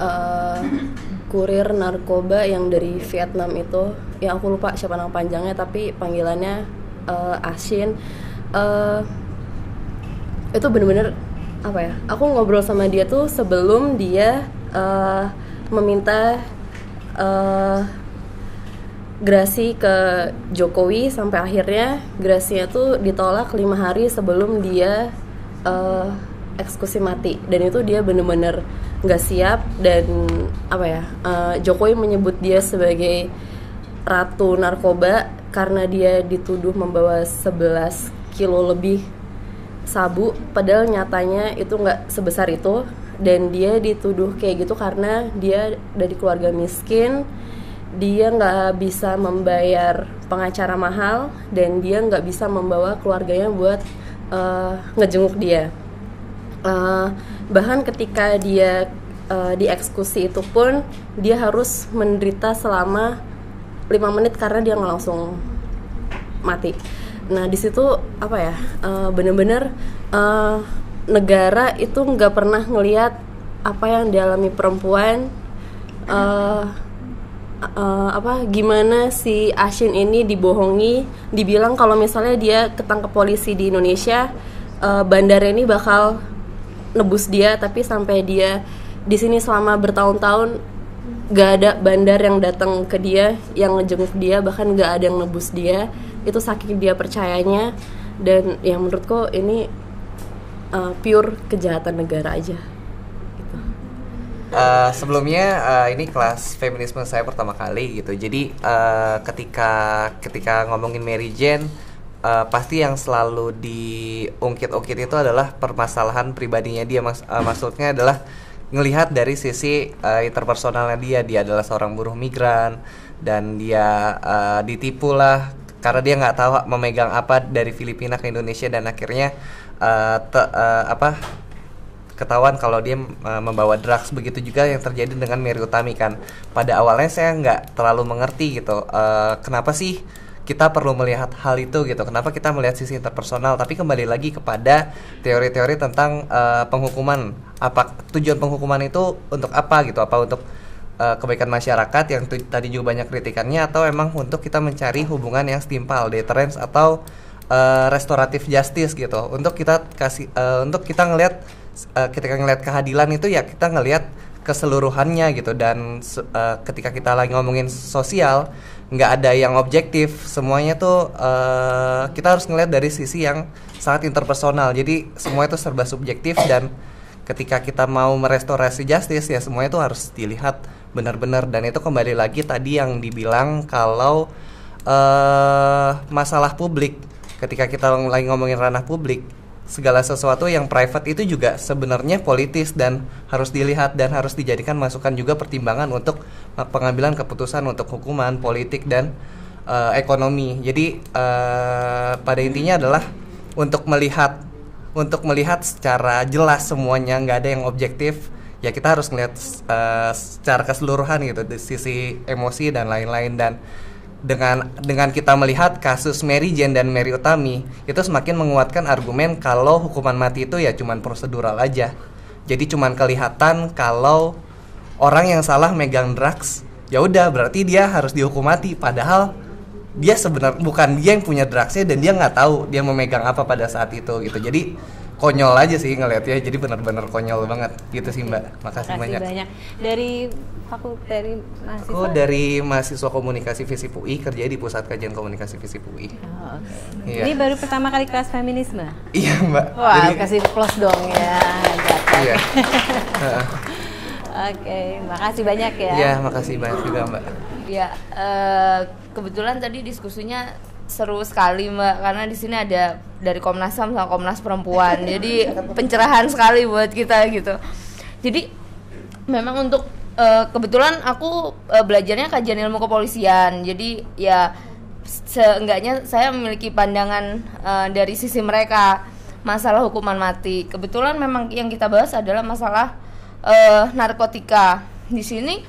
uh, kurir narkoba yang dari Vietnam itu yang aku lupa siapa nama panjangnya tapi panggilannya uh, eh, Asin uh, eh, itu bener-bener apa ya aku ngobrol sama dia tuh sebelum dia uh, meminta uh, grasi ke Jokowi sampai akhirnya grasinya tuh ditolak lima hari sebelum dia uh, eksekusi mati dan itu dia bener-bener nggak -bener siap dan apa ya uh, Jokowi menyebut dia sebagai ratu narkoba karena dia dituduh membawa 11 kilo lebih sabu padahal nyatanya itu nggak sebesar itu dan dia dituduh kayak gitu karena dia dari keluarga miskin dia nggak bisa membayar pengacara mahal dan dia nggak bisa membawa keluarganya buat uh, ngejenguk dia uh, eh, bahkan ketika dia uh, dieksekusi itu pun dia harus menderita selama lima menit karena dia nggak langsung mati nah di situ apa ya bener bener-bener uh, negara itu nggak pernah ngelihat apa yang dialami perempuan uh, uh, apa gimana si Ashin ini dibohongi, dibilang kalau misalnya dia ketangkep polisi di Indonesia, uh, bandar ini bakal nebus dia, tapi sampai dia di sini selama bertahun-tahun gak ada bandar yang datang ke dia, yang ngejenguk dia, bahkan gak ada yang nebus dia. Itu saking dia percayanya dan yang menurutku ini uh, pure kejahatan negara aja uh, sebelumnya uh, ini kelas feminisme saya pertama kali gitu. Jadi uh, ketika ketika ngomongin Mary Jane uh, pasti yang selalu diungkit-ungkit itu adalah permasalahan pribadinya dia mas uh, maksudnya adalah ngelihat dari sisi uh, interpersonalnya dia dia adalah seorang buruh migran dan dia uh, ditipu lah karena dia nggak tahu memegang apa dari Filipina ke Indonesia dan akhirnya uh, uh, apa ketahuan kalau dia uh, membawa drugs begitu juga yang terjadi dengan Mary Utami kan pada awalnya saya nggak terlalu mengerti gitu uh, kenapa sih kita perlu melihat hal itu gitu kenapa kita melihat sisi interpersonal tapi kembali lagi kepada teori-teori tentang uh, penghukuman apa tujuan penghukuman itu untuk apa gitu apa untuk kebaikan masyarakat yang tadi juga banyak kritikannya atau emang untuk kita mencari hubungan yang setimpal deterrence atau uh, restoratif justice gitu untuk kita kasih uh, untuk kita ngelihat uh, ketika ngelihat kehadilan itu ya kita ngelihat keseluruhannya gitu dan uh, ketika kita lagi ngomongin sosial nggak ada yang objektif semuanya tuh uh, kita harus ngelihat dari sisi yang sangat interpersonal jadi semua itu serba subjektif dan ketika kita mau merestorasi justice ya semuanya itu harus dilihat benar-benar dan itu kembali lagi tadi yang dibilang kalau uh, masalah publik ketika kita lagi ngomongin ranah publik segala sesuatu yang private itu juga sebenarnya politis dan harus dilihat dan harus dijadikan masukan juga pertimbangan untuk eh, pengambilan keputusan untuk hukuman politik dan uh, ekonomi. Jadi uh, pada intinya adalah untuk melihat untuk melihat secara jelas semuanya nggak ada yang objektif ya kita harus melihat uh, secara keseluruhan gitu di sisi emosi dan lain-lain dan dengan dengan kita melihat kasus Mary Jane dan Mary Utami itu semakin menguatkan argumen kalau hukuman mati itu ya cuman prosedural aja. Jadi cuman kelihatan kalau orang yang salah megang drugs, ya udah berarti dia harus dihukum mati padahal dia sebenarnya bukan dia yang punya drugsnya dan dia nggak tahu dia memegang apa pada saat itu gitu. Jadi konyol aja sih ngelihatnya jadi benar-benar konyol banget gitu sih mbak makasih, makasih banyak. banyak dari aku dari mahasiswa aku oh, dari mahasiswa komunikasi visip UI kerja di pusat kajian komunikasi visip UI oh, okay. ya. ini baru pertama kali kelas feminisme iya mbak wah jadi, kasih plus dong ya iya *laughs* Oke, okay, makasih banyak ya. Iya, makasih banyak juga Mbak. Ya, uh, kebetulan tadi diskusinya seru sekali mbak karena di sini ada dari Komnas Ham sama Komnas Perempuan *laughs* jadi pencerahan sekali buat kita gitu jadi memang untuk uh, kebetulan aku uh, belajarnya kajian ilmu kepolisian jadi ya seenggaknya saya memiliki pandangan uh, dari sisi mereka masalah hukuman mati kebetulan memang yang kita bahas adalah masalah uh, narkotika di sini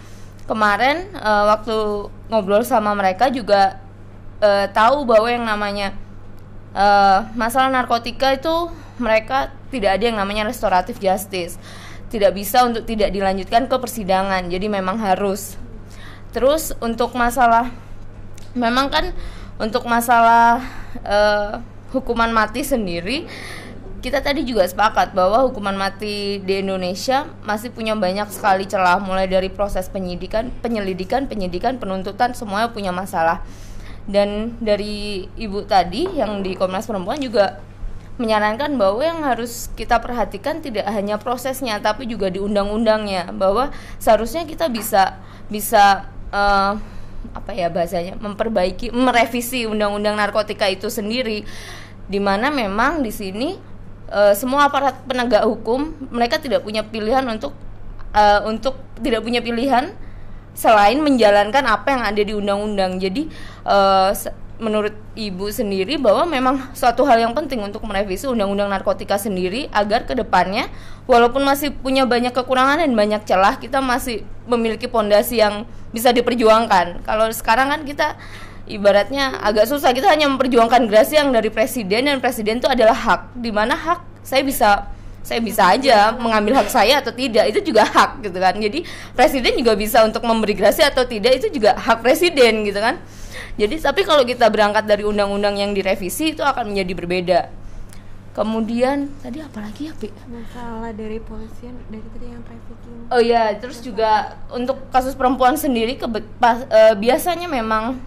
kemarin uh, waktu ngobrol sama mereka juga uh, tahu bahwa yang namanya uh, masalah narkotika itu mereka tidak ada yang namanya restoratif justice tidak bisa untuk tidak dilanjutkan ke persidangan jadi memang harus terus untuk masalah memang kan untuk masalah uh, hukuman mati sendiri kita tadi juga sepakat bahwa hukuman mati di Indonesia masih punya banyak sekali celah mulai dari proses penyidikan, penyelidikan, penyidikan, penuntutan semuanya punya masalah dan dari ibu tadi yang di Komnas Perempuan juga menyarankan bahwa yang harus kita perhatikan tidak hanya prosesnya tapi juga di undang-undangnya bahwa seharusnya kita bisa bisa uh, apa ya bahasanya memperbaiki merevisi undang-undang narkotika itu sendiri di mana memang di sini uh, semua aparat penegak hukum mereka tidak punya pilihan untuk uh, untuk tidak punya pilihan selain menjalankan apa yang ada di undang-undang. Jadi uh, menurut ibu sendiri bahwa memang suatu hal yang penting untuk merevisi undang-undang narkotika sendiri agar kedepannya walaupun masih punya banyak kekurangan dan banyak celah kita masih memiliki pondasi yang bisa diperjuangkan kalau sekarang kan kita ibaratnya agak susah kita hanya memperjuangkan gerasi yang dari presiden dan presiden itu adalah hak di mana hak saya bisa saya bisa aja mengambil hak saya atau tidak itu juga hak gitu kan jadi presiden juga bisa untuk memberi grasi atau tidak itu juga hak presiden gitu kan jadi tapi kalau kita berangkat dari undang-undang yang direvisi itu akan menjadi berbeda kemudian tadi apa lagi ya Pi? masalah dari polisian dari tadi yang trafficking oh ya, terus masalah. juga untuk kasus perempuan sendiri ke, pas, uh, biasanya memang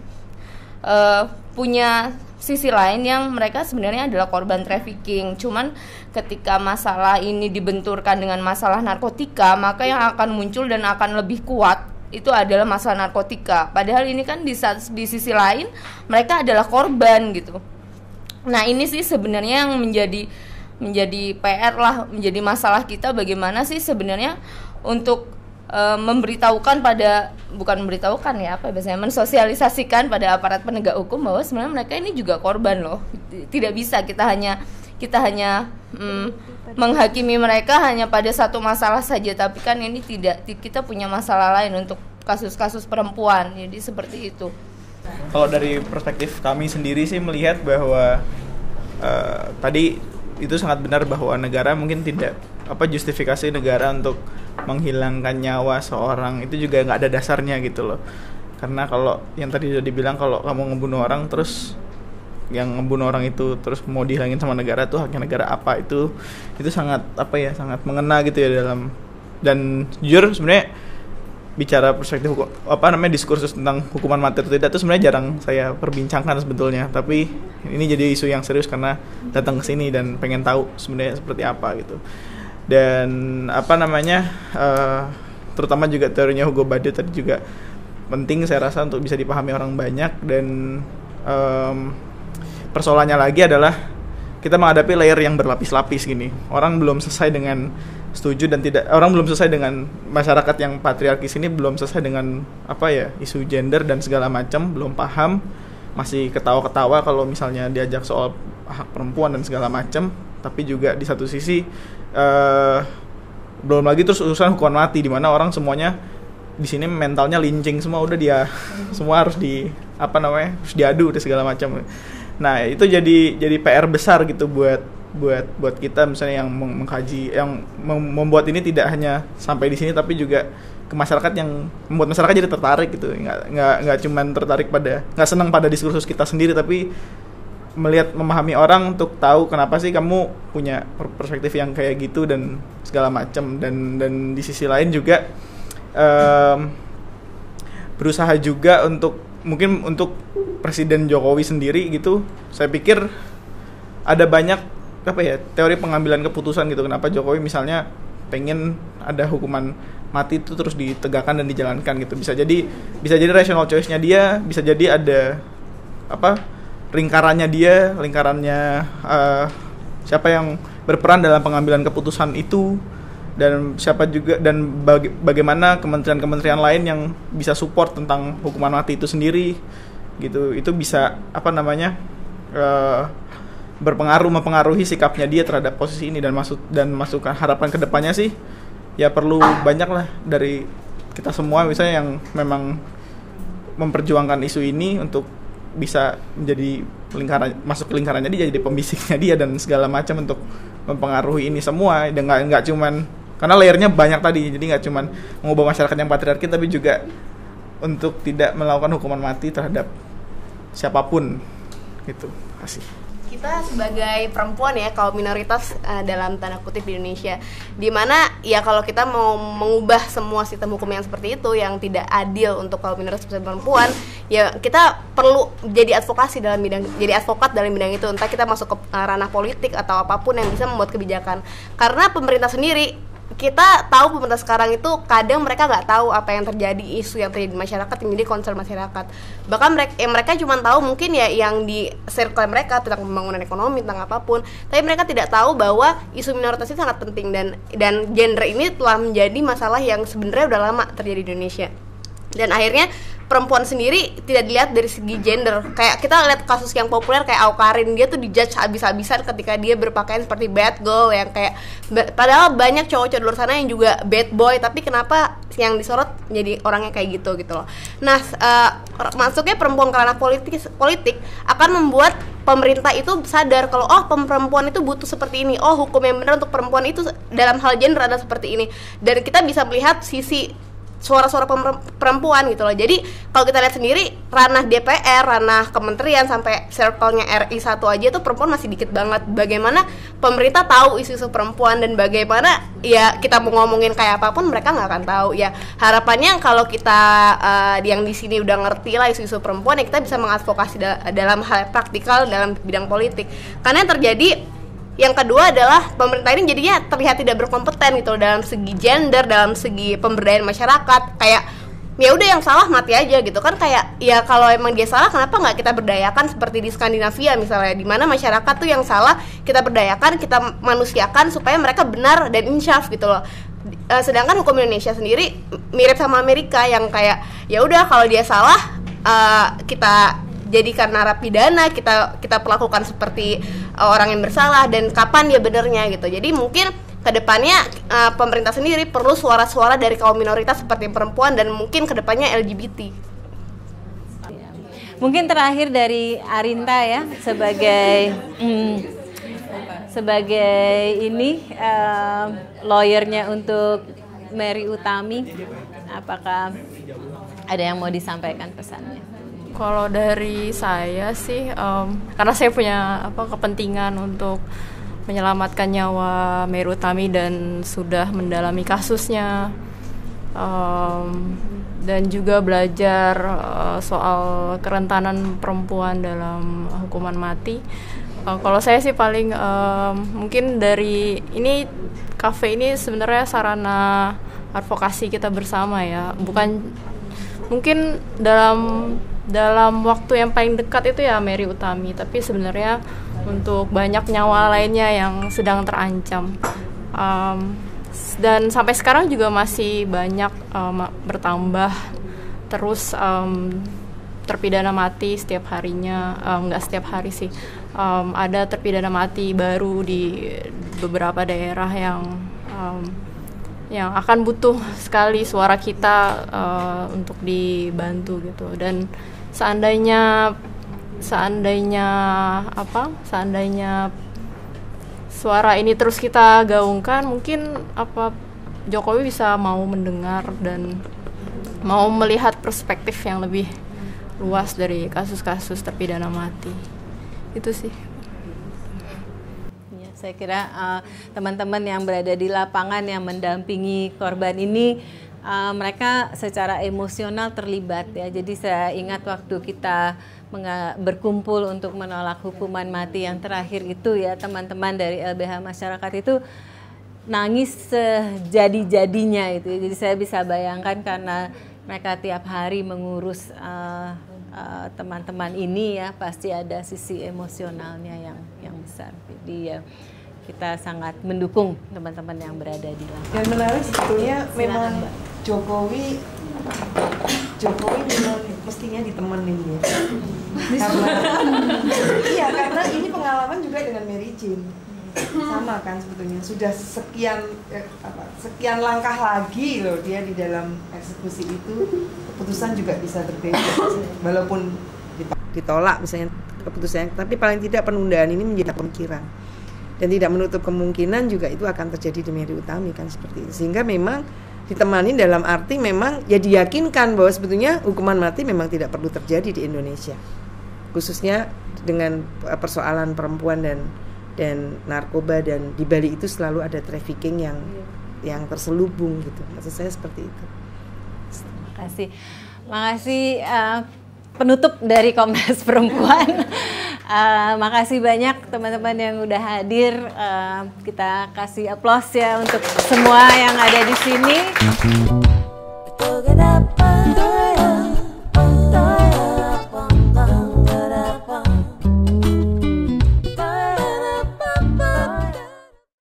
uh, punya sisi lain yang mereka sebenarnya adalah korban trafficking. Cuman ketika masalah ini dibenturkan dengan masalah narkotika, maka yang akan muncul dan akan lebih kuat itu adalah masalah narkotika. Padahal ini kan di, di sisi lain mereka adalah korban gitu. Nah, ini sih sebenarnya yang menjadi menjadi PR lah, menjadi masalah kita bagaimana sih sebenarnya untuk E, memberitahukan pada bukan memberitahukan ya apa ya, biasanya mensosialisasikan pada aparat penegak hukum bahwa sebenarnya mereka ini juga korban loh tidak bisa kita hanya kita hanya mm, menghakimi mereka hanya pada satu masalah saja tapi kan ini tidak kita punya masalah lain untuk kasus-kasus perempuan jadi seperti itu kalau dari perspektif kami sendiri sih melihat bahwa uh, tadi itu sangat benar bahwa negara mungkin tidak apa justifikasi negara untuk menghilangkan nyawa seorang itu juga nggak ada dasarnya gitu loh karena kalau yang tadi udah dibilang kalau kamu ngebunuh orang terus yang ngebunuh orang itu terus mau dihilangin sama negara tuh haknya negara apa itu itu sangat apa ya sangat mengena gitu ya dalam dan jujur sebenarnya bicara perspektif hukum apa namanya diskursus tentang hukuman mati atau tidak itu sebenarnya jarang saya perbincangkan sebetulnya tapi ini jadi isu yang serius karena datang ke sini dan pengen tahu sebenarnya seperti apa gitu dan apa namanya uh, terutama juga teorinya Hugo Bade tadi juga penting saya rasa untuk bisa dipahami orang banyak dan um, persoalannya lagi adalah kita menghadapi layer yang berlapis-lapis gini orang belum selesai dengan setuju dan tidak orang belum selesai dengan masyarakat yang patriarkis ini belum selesai dengan apa ya isu gender dan segala macam belum paham masih ketawa-ketawa kalau misalnya diajak soal hak perempuan dan segala macam tapi juga di satu sisi uh, belum lagi terus urusan hukuman mati di mana orang semuanya di sini mentalnya lincing semua udah dia *laughs* semua harus di apa namanya harus diadu di segala macam nah itu jadi jadi PR besar gitu buat buat buat kita misalnya yang mengkaji yang membuat ini tidak hanya sampai di sini tapi juga ke masyarakat yang membuat masyarakat jadi tertarik gitu nggak nggak nggak cuman tertarik pada nggak senang pada diskursus kita sendiri tapi melihat memahami orang untuk tahu kenapa sih kamu punya perspektif yang kayak gitu dan segala macam dan dan di sisi lain juga um, berusaha juga untuk mungkin untuk Presiden Jokowi sendiri gitu saya pikir ada banyak apa ya teori pengambilan keputusan gitu kenapa Jokowi misalnya pengen ada hukuman mati itu terus ditegakkan dan dijalankan gitu bisa jadi bisa jadi rational choice-nya dia bisa jadi ada apa lingkarannya dia lingkarannya uh, siapa yang berperan dalam pengambilan keputusan itu dan siapa juga dan baga bagaimana kementerian-kementerian lain yang bisa support tentang hukuman mati itu sendiri gitu itu bisa apa namanya uh, berpengaruh mempengaruhi sikapnya dia terhadap posisi ini dan masuk dan masukkan harapan kedepannya sih ya perlu banyak lah dari kita semua misalnya yang memang memperjuangkan isu ini untuk bisa menjadi lingkaran masuk ke lingkarannya dia jadi pembisiknya dia dan segala macam untuk mempengaruhi ini semua dan nggak nggak cuman karena layernya banyak tadi jadi nggak cuman mengubah masyarakat yang patriarki tapi juga untuk tidak melakukan hukuman mati terhadap siapapun gitu kasih kita sebagai perempuan ya kalau minoritas uh, dalam tanda kutip di Indonesia dimana ya kalau kita mau mengubah semua sistem hukum yang seperti itu yang tidak adil untuk kaum minoritas perempuan ya kita perlu jadi advokasi dalam bidang jadi advokat dalam bidang itu entah kita masuk ke eh, ranah politik atau apapun yang bisa membuat kebijakan karena pemerintah sendiri kita tahu pemerintah sekarang itu kadang mereka nggak tahu apa yang terjadi isu yang terjadi di masyarakat yang menjadi concern masyarakat bahkan mereka eh, mereka cuma tahu mungkin ya yang di circle mereka tentang pembangunan ekonomi tentang apapun tapi mereka tidak tahu bahwa isu minoritas itu sangat penting dan dan gender ini telah menjadi masalah yang sebenarnya udah lama terjadi di Indonesia dan akhirnya perempuan sendiri tidak dilihat dari segi gender kayak kita lihat kasus yang populer kayak Aukarin dia tuh dijudge habis-habisan ketika dia berpakaian seperti bad girl yang kayak padahal banyak cowok-cowok luar sana yang juga bad boy tapi kenapa yang disorot jadi orangnya kayak gitu gitu loh nah uh, masuknya perempuan karena politik politik akan membuat pemerintah itu sadar kalau oh perempuan itu butuh seperti ini oh hukum yang benar untuk perempuan itu dalam hal gender ada seperti ini dan kita bisa melihat sisi suara-suara perempuan gitu loh. Jadi kalau kita lihat sendiri ranah DPR, ranah kementerian sampai circle-nya RI satu aja tuh perempuan masih dikit banget. Bagaimana pemerintah tahu isu-isu perempuan dan bagaimana ya kita mau ngomongin kayak apapun mereka nggak akan tahu ya. Harapannya kalau kita uh, yang di sini udah ngerti lah isu-isu perempuan ya kita bisa mengadvokasi da dalam hal praktikal dalam bidang politik. Karena yang terjadi yang kedua adalah pemerintah ini jadinya terlihat tidak berkompeten gitu dalam segi gender dalam segi pemberdayaan masyarakat kayak ya udah yang salah mati aja gitu kan kayak ya kalau emang dia salah kenapa nggak kita berdayakan seperti di Skandinavia misalnya di mana masyarakat tuh yang salah kita berdayakan kita manusiakan supaya mereka benar dan insaf gitu loh eh, sedangkan hukum Indonesia sendiri mirip sama Amerika yang kayak ya udah kalau dia salah uh, kita jadikan narapidana kita kita perlakukan seperti Eh, orang yang bersalah dan kapan dia benernya gitu jadi mungkin kedepannya uh, pemerintah sendiri perlu suara-suara dari kaum minoritas seperti perempuan dan mungkin kedepannya LGBT mungkin terakhir dari Arinta ya sebagai mm, sebagai ini uh, lawyernya untuk Mary Utami apakah ada yang mau disampaikan pesannya? Kalau dari saya sih, um, karena saya punya apa kepentingan untuk menyelamatkan nyawa Meru Tami dan sudah mendalami kasusnya um, dan juga belajar uh, soal kerentanan perempuan dalam hukuman mati. Uh, kalau saya sih paling um, mungkin dari ini kafe ini sebenarnya sarana advokasi kita bersama ya, bukan mungkin dalam dalam waktu yang paling dekat itu ya Mary Utami tapi sebenarnya untuk banyak nyawa lainnya yang sedang terancam um, dan sampai sekarang juga masih banyak um, bertambah terus um, terpidana mati setiap harinya nggak um, setiap hari sih um, ada terpidana mati baru di beberapa daerah yang um, yang akan butuh sekali suara kita uh, untuk dibantu gitu dan seandainya seandainya apa seandainya suara ini terus kita gaungkan mungkin apa Jokowi bisa mau mendengar dan mau melihat perspektif yang lebih luas dari kasus-kasus terpidana mati itu sih ya, saya kira eh, teman-teman uh, teman -teman yang berada di lapangan yang mendampingi korban ini uh, mereka secara emosional terlibat ya. Jadi saya ingat waktu kita berkumpul untuk menolak hukuman mati yang terakhir itu ya teman-teman dari LBH masyarakat itu nangis sejadi-jadinya itu. Jadi saya bisa bayangkan karena mereka tiap hari mengurus uh, uh, teman-teman ini ya pasti ada sisi emosionalnya yang yang besar. Jadi ya kita sangat mendukung teman-teman yang berada di lantai. Yang menarik sebetulnya memang Jokowi Jokowi memang mestinya ditemenin ya. karena iya karena ini pengalaman juga dengan Mary Jane sama kan sebetulnya sudah sekian eh, apa, sekian langkah lagi loh dia di dalam eksekusi itu keputusan juga bisa berbeda walaupun ditolak misalnya keputusannya tapi paling tidak penundaan ini menjadi pemikiran dan tidak menutup kemungkinan juga itu akan terjadi di Mary Utami kan seperti itu sehingga memang ditemani dalam arti memang ya diyakinkan bahwa sebetulnya hukuman mati memang tidak perlu terjadi di Indonesia khususnya dengan e, persoalan perempuan dan dan narkoba dan di Bali itu selalu ada trafficking yang iya. yang terselubung gitu maksud saya seperti itu terima kasih makasih uh, e, penutup dari Komnas Perempuan. uh, *laughs* makasih banyak teman-teman yang udah hadir. Uh, kita kasih aplaus ya untuk semua yang ada di sini.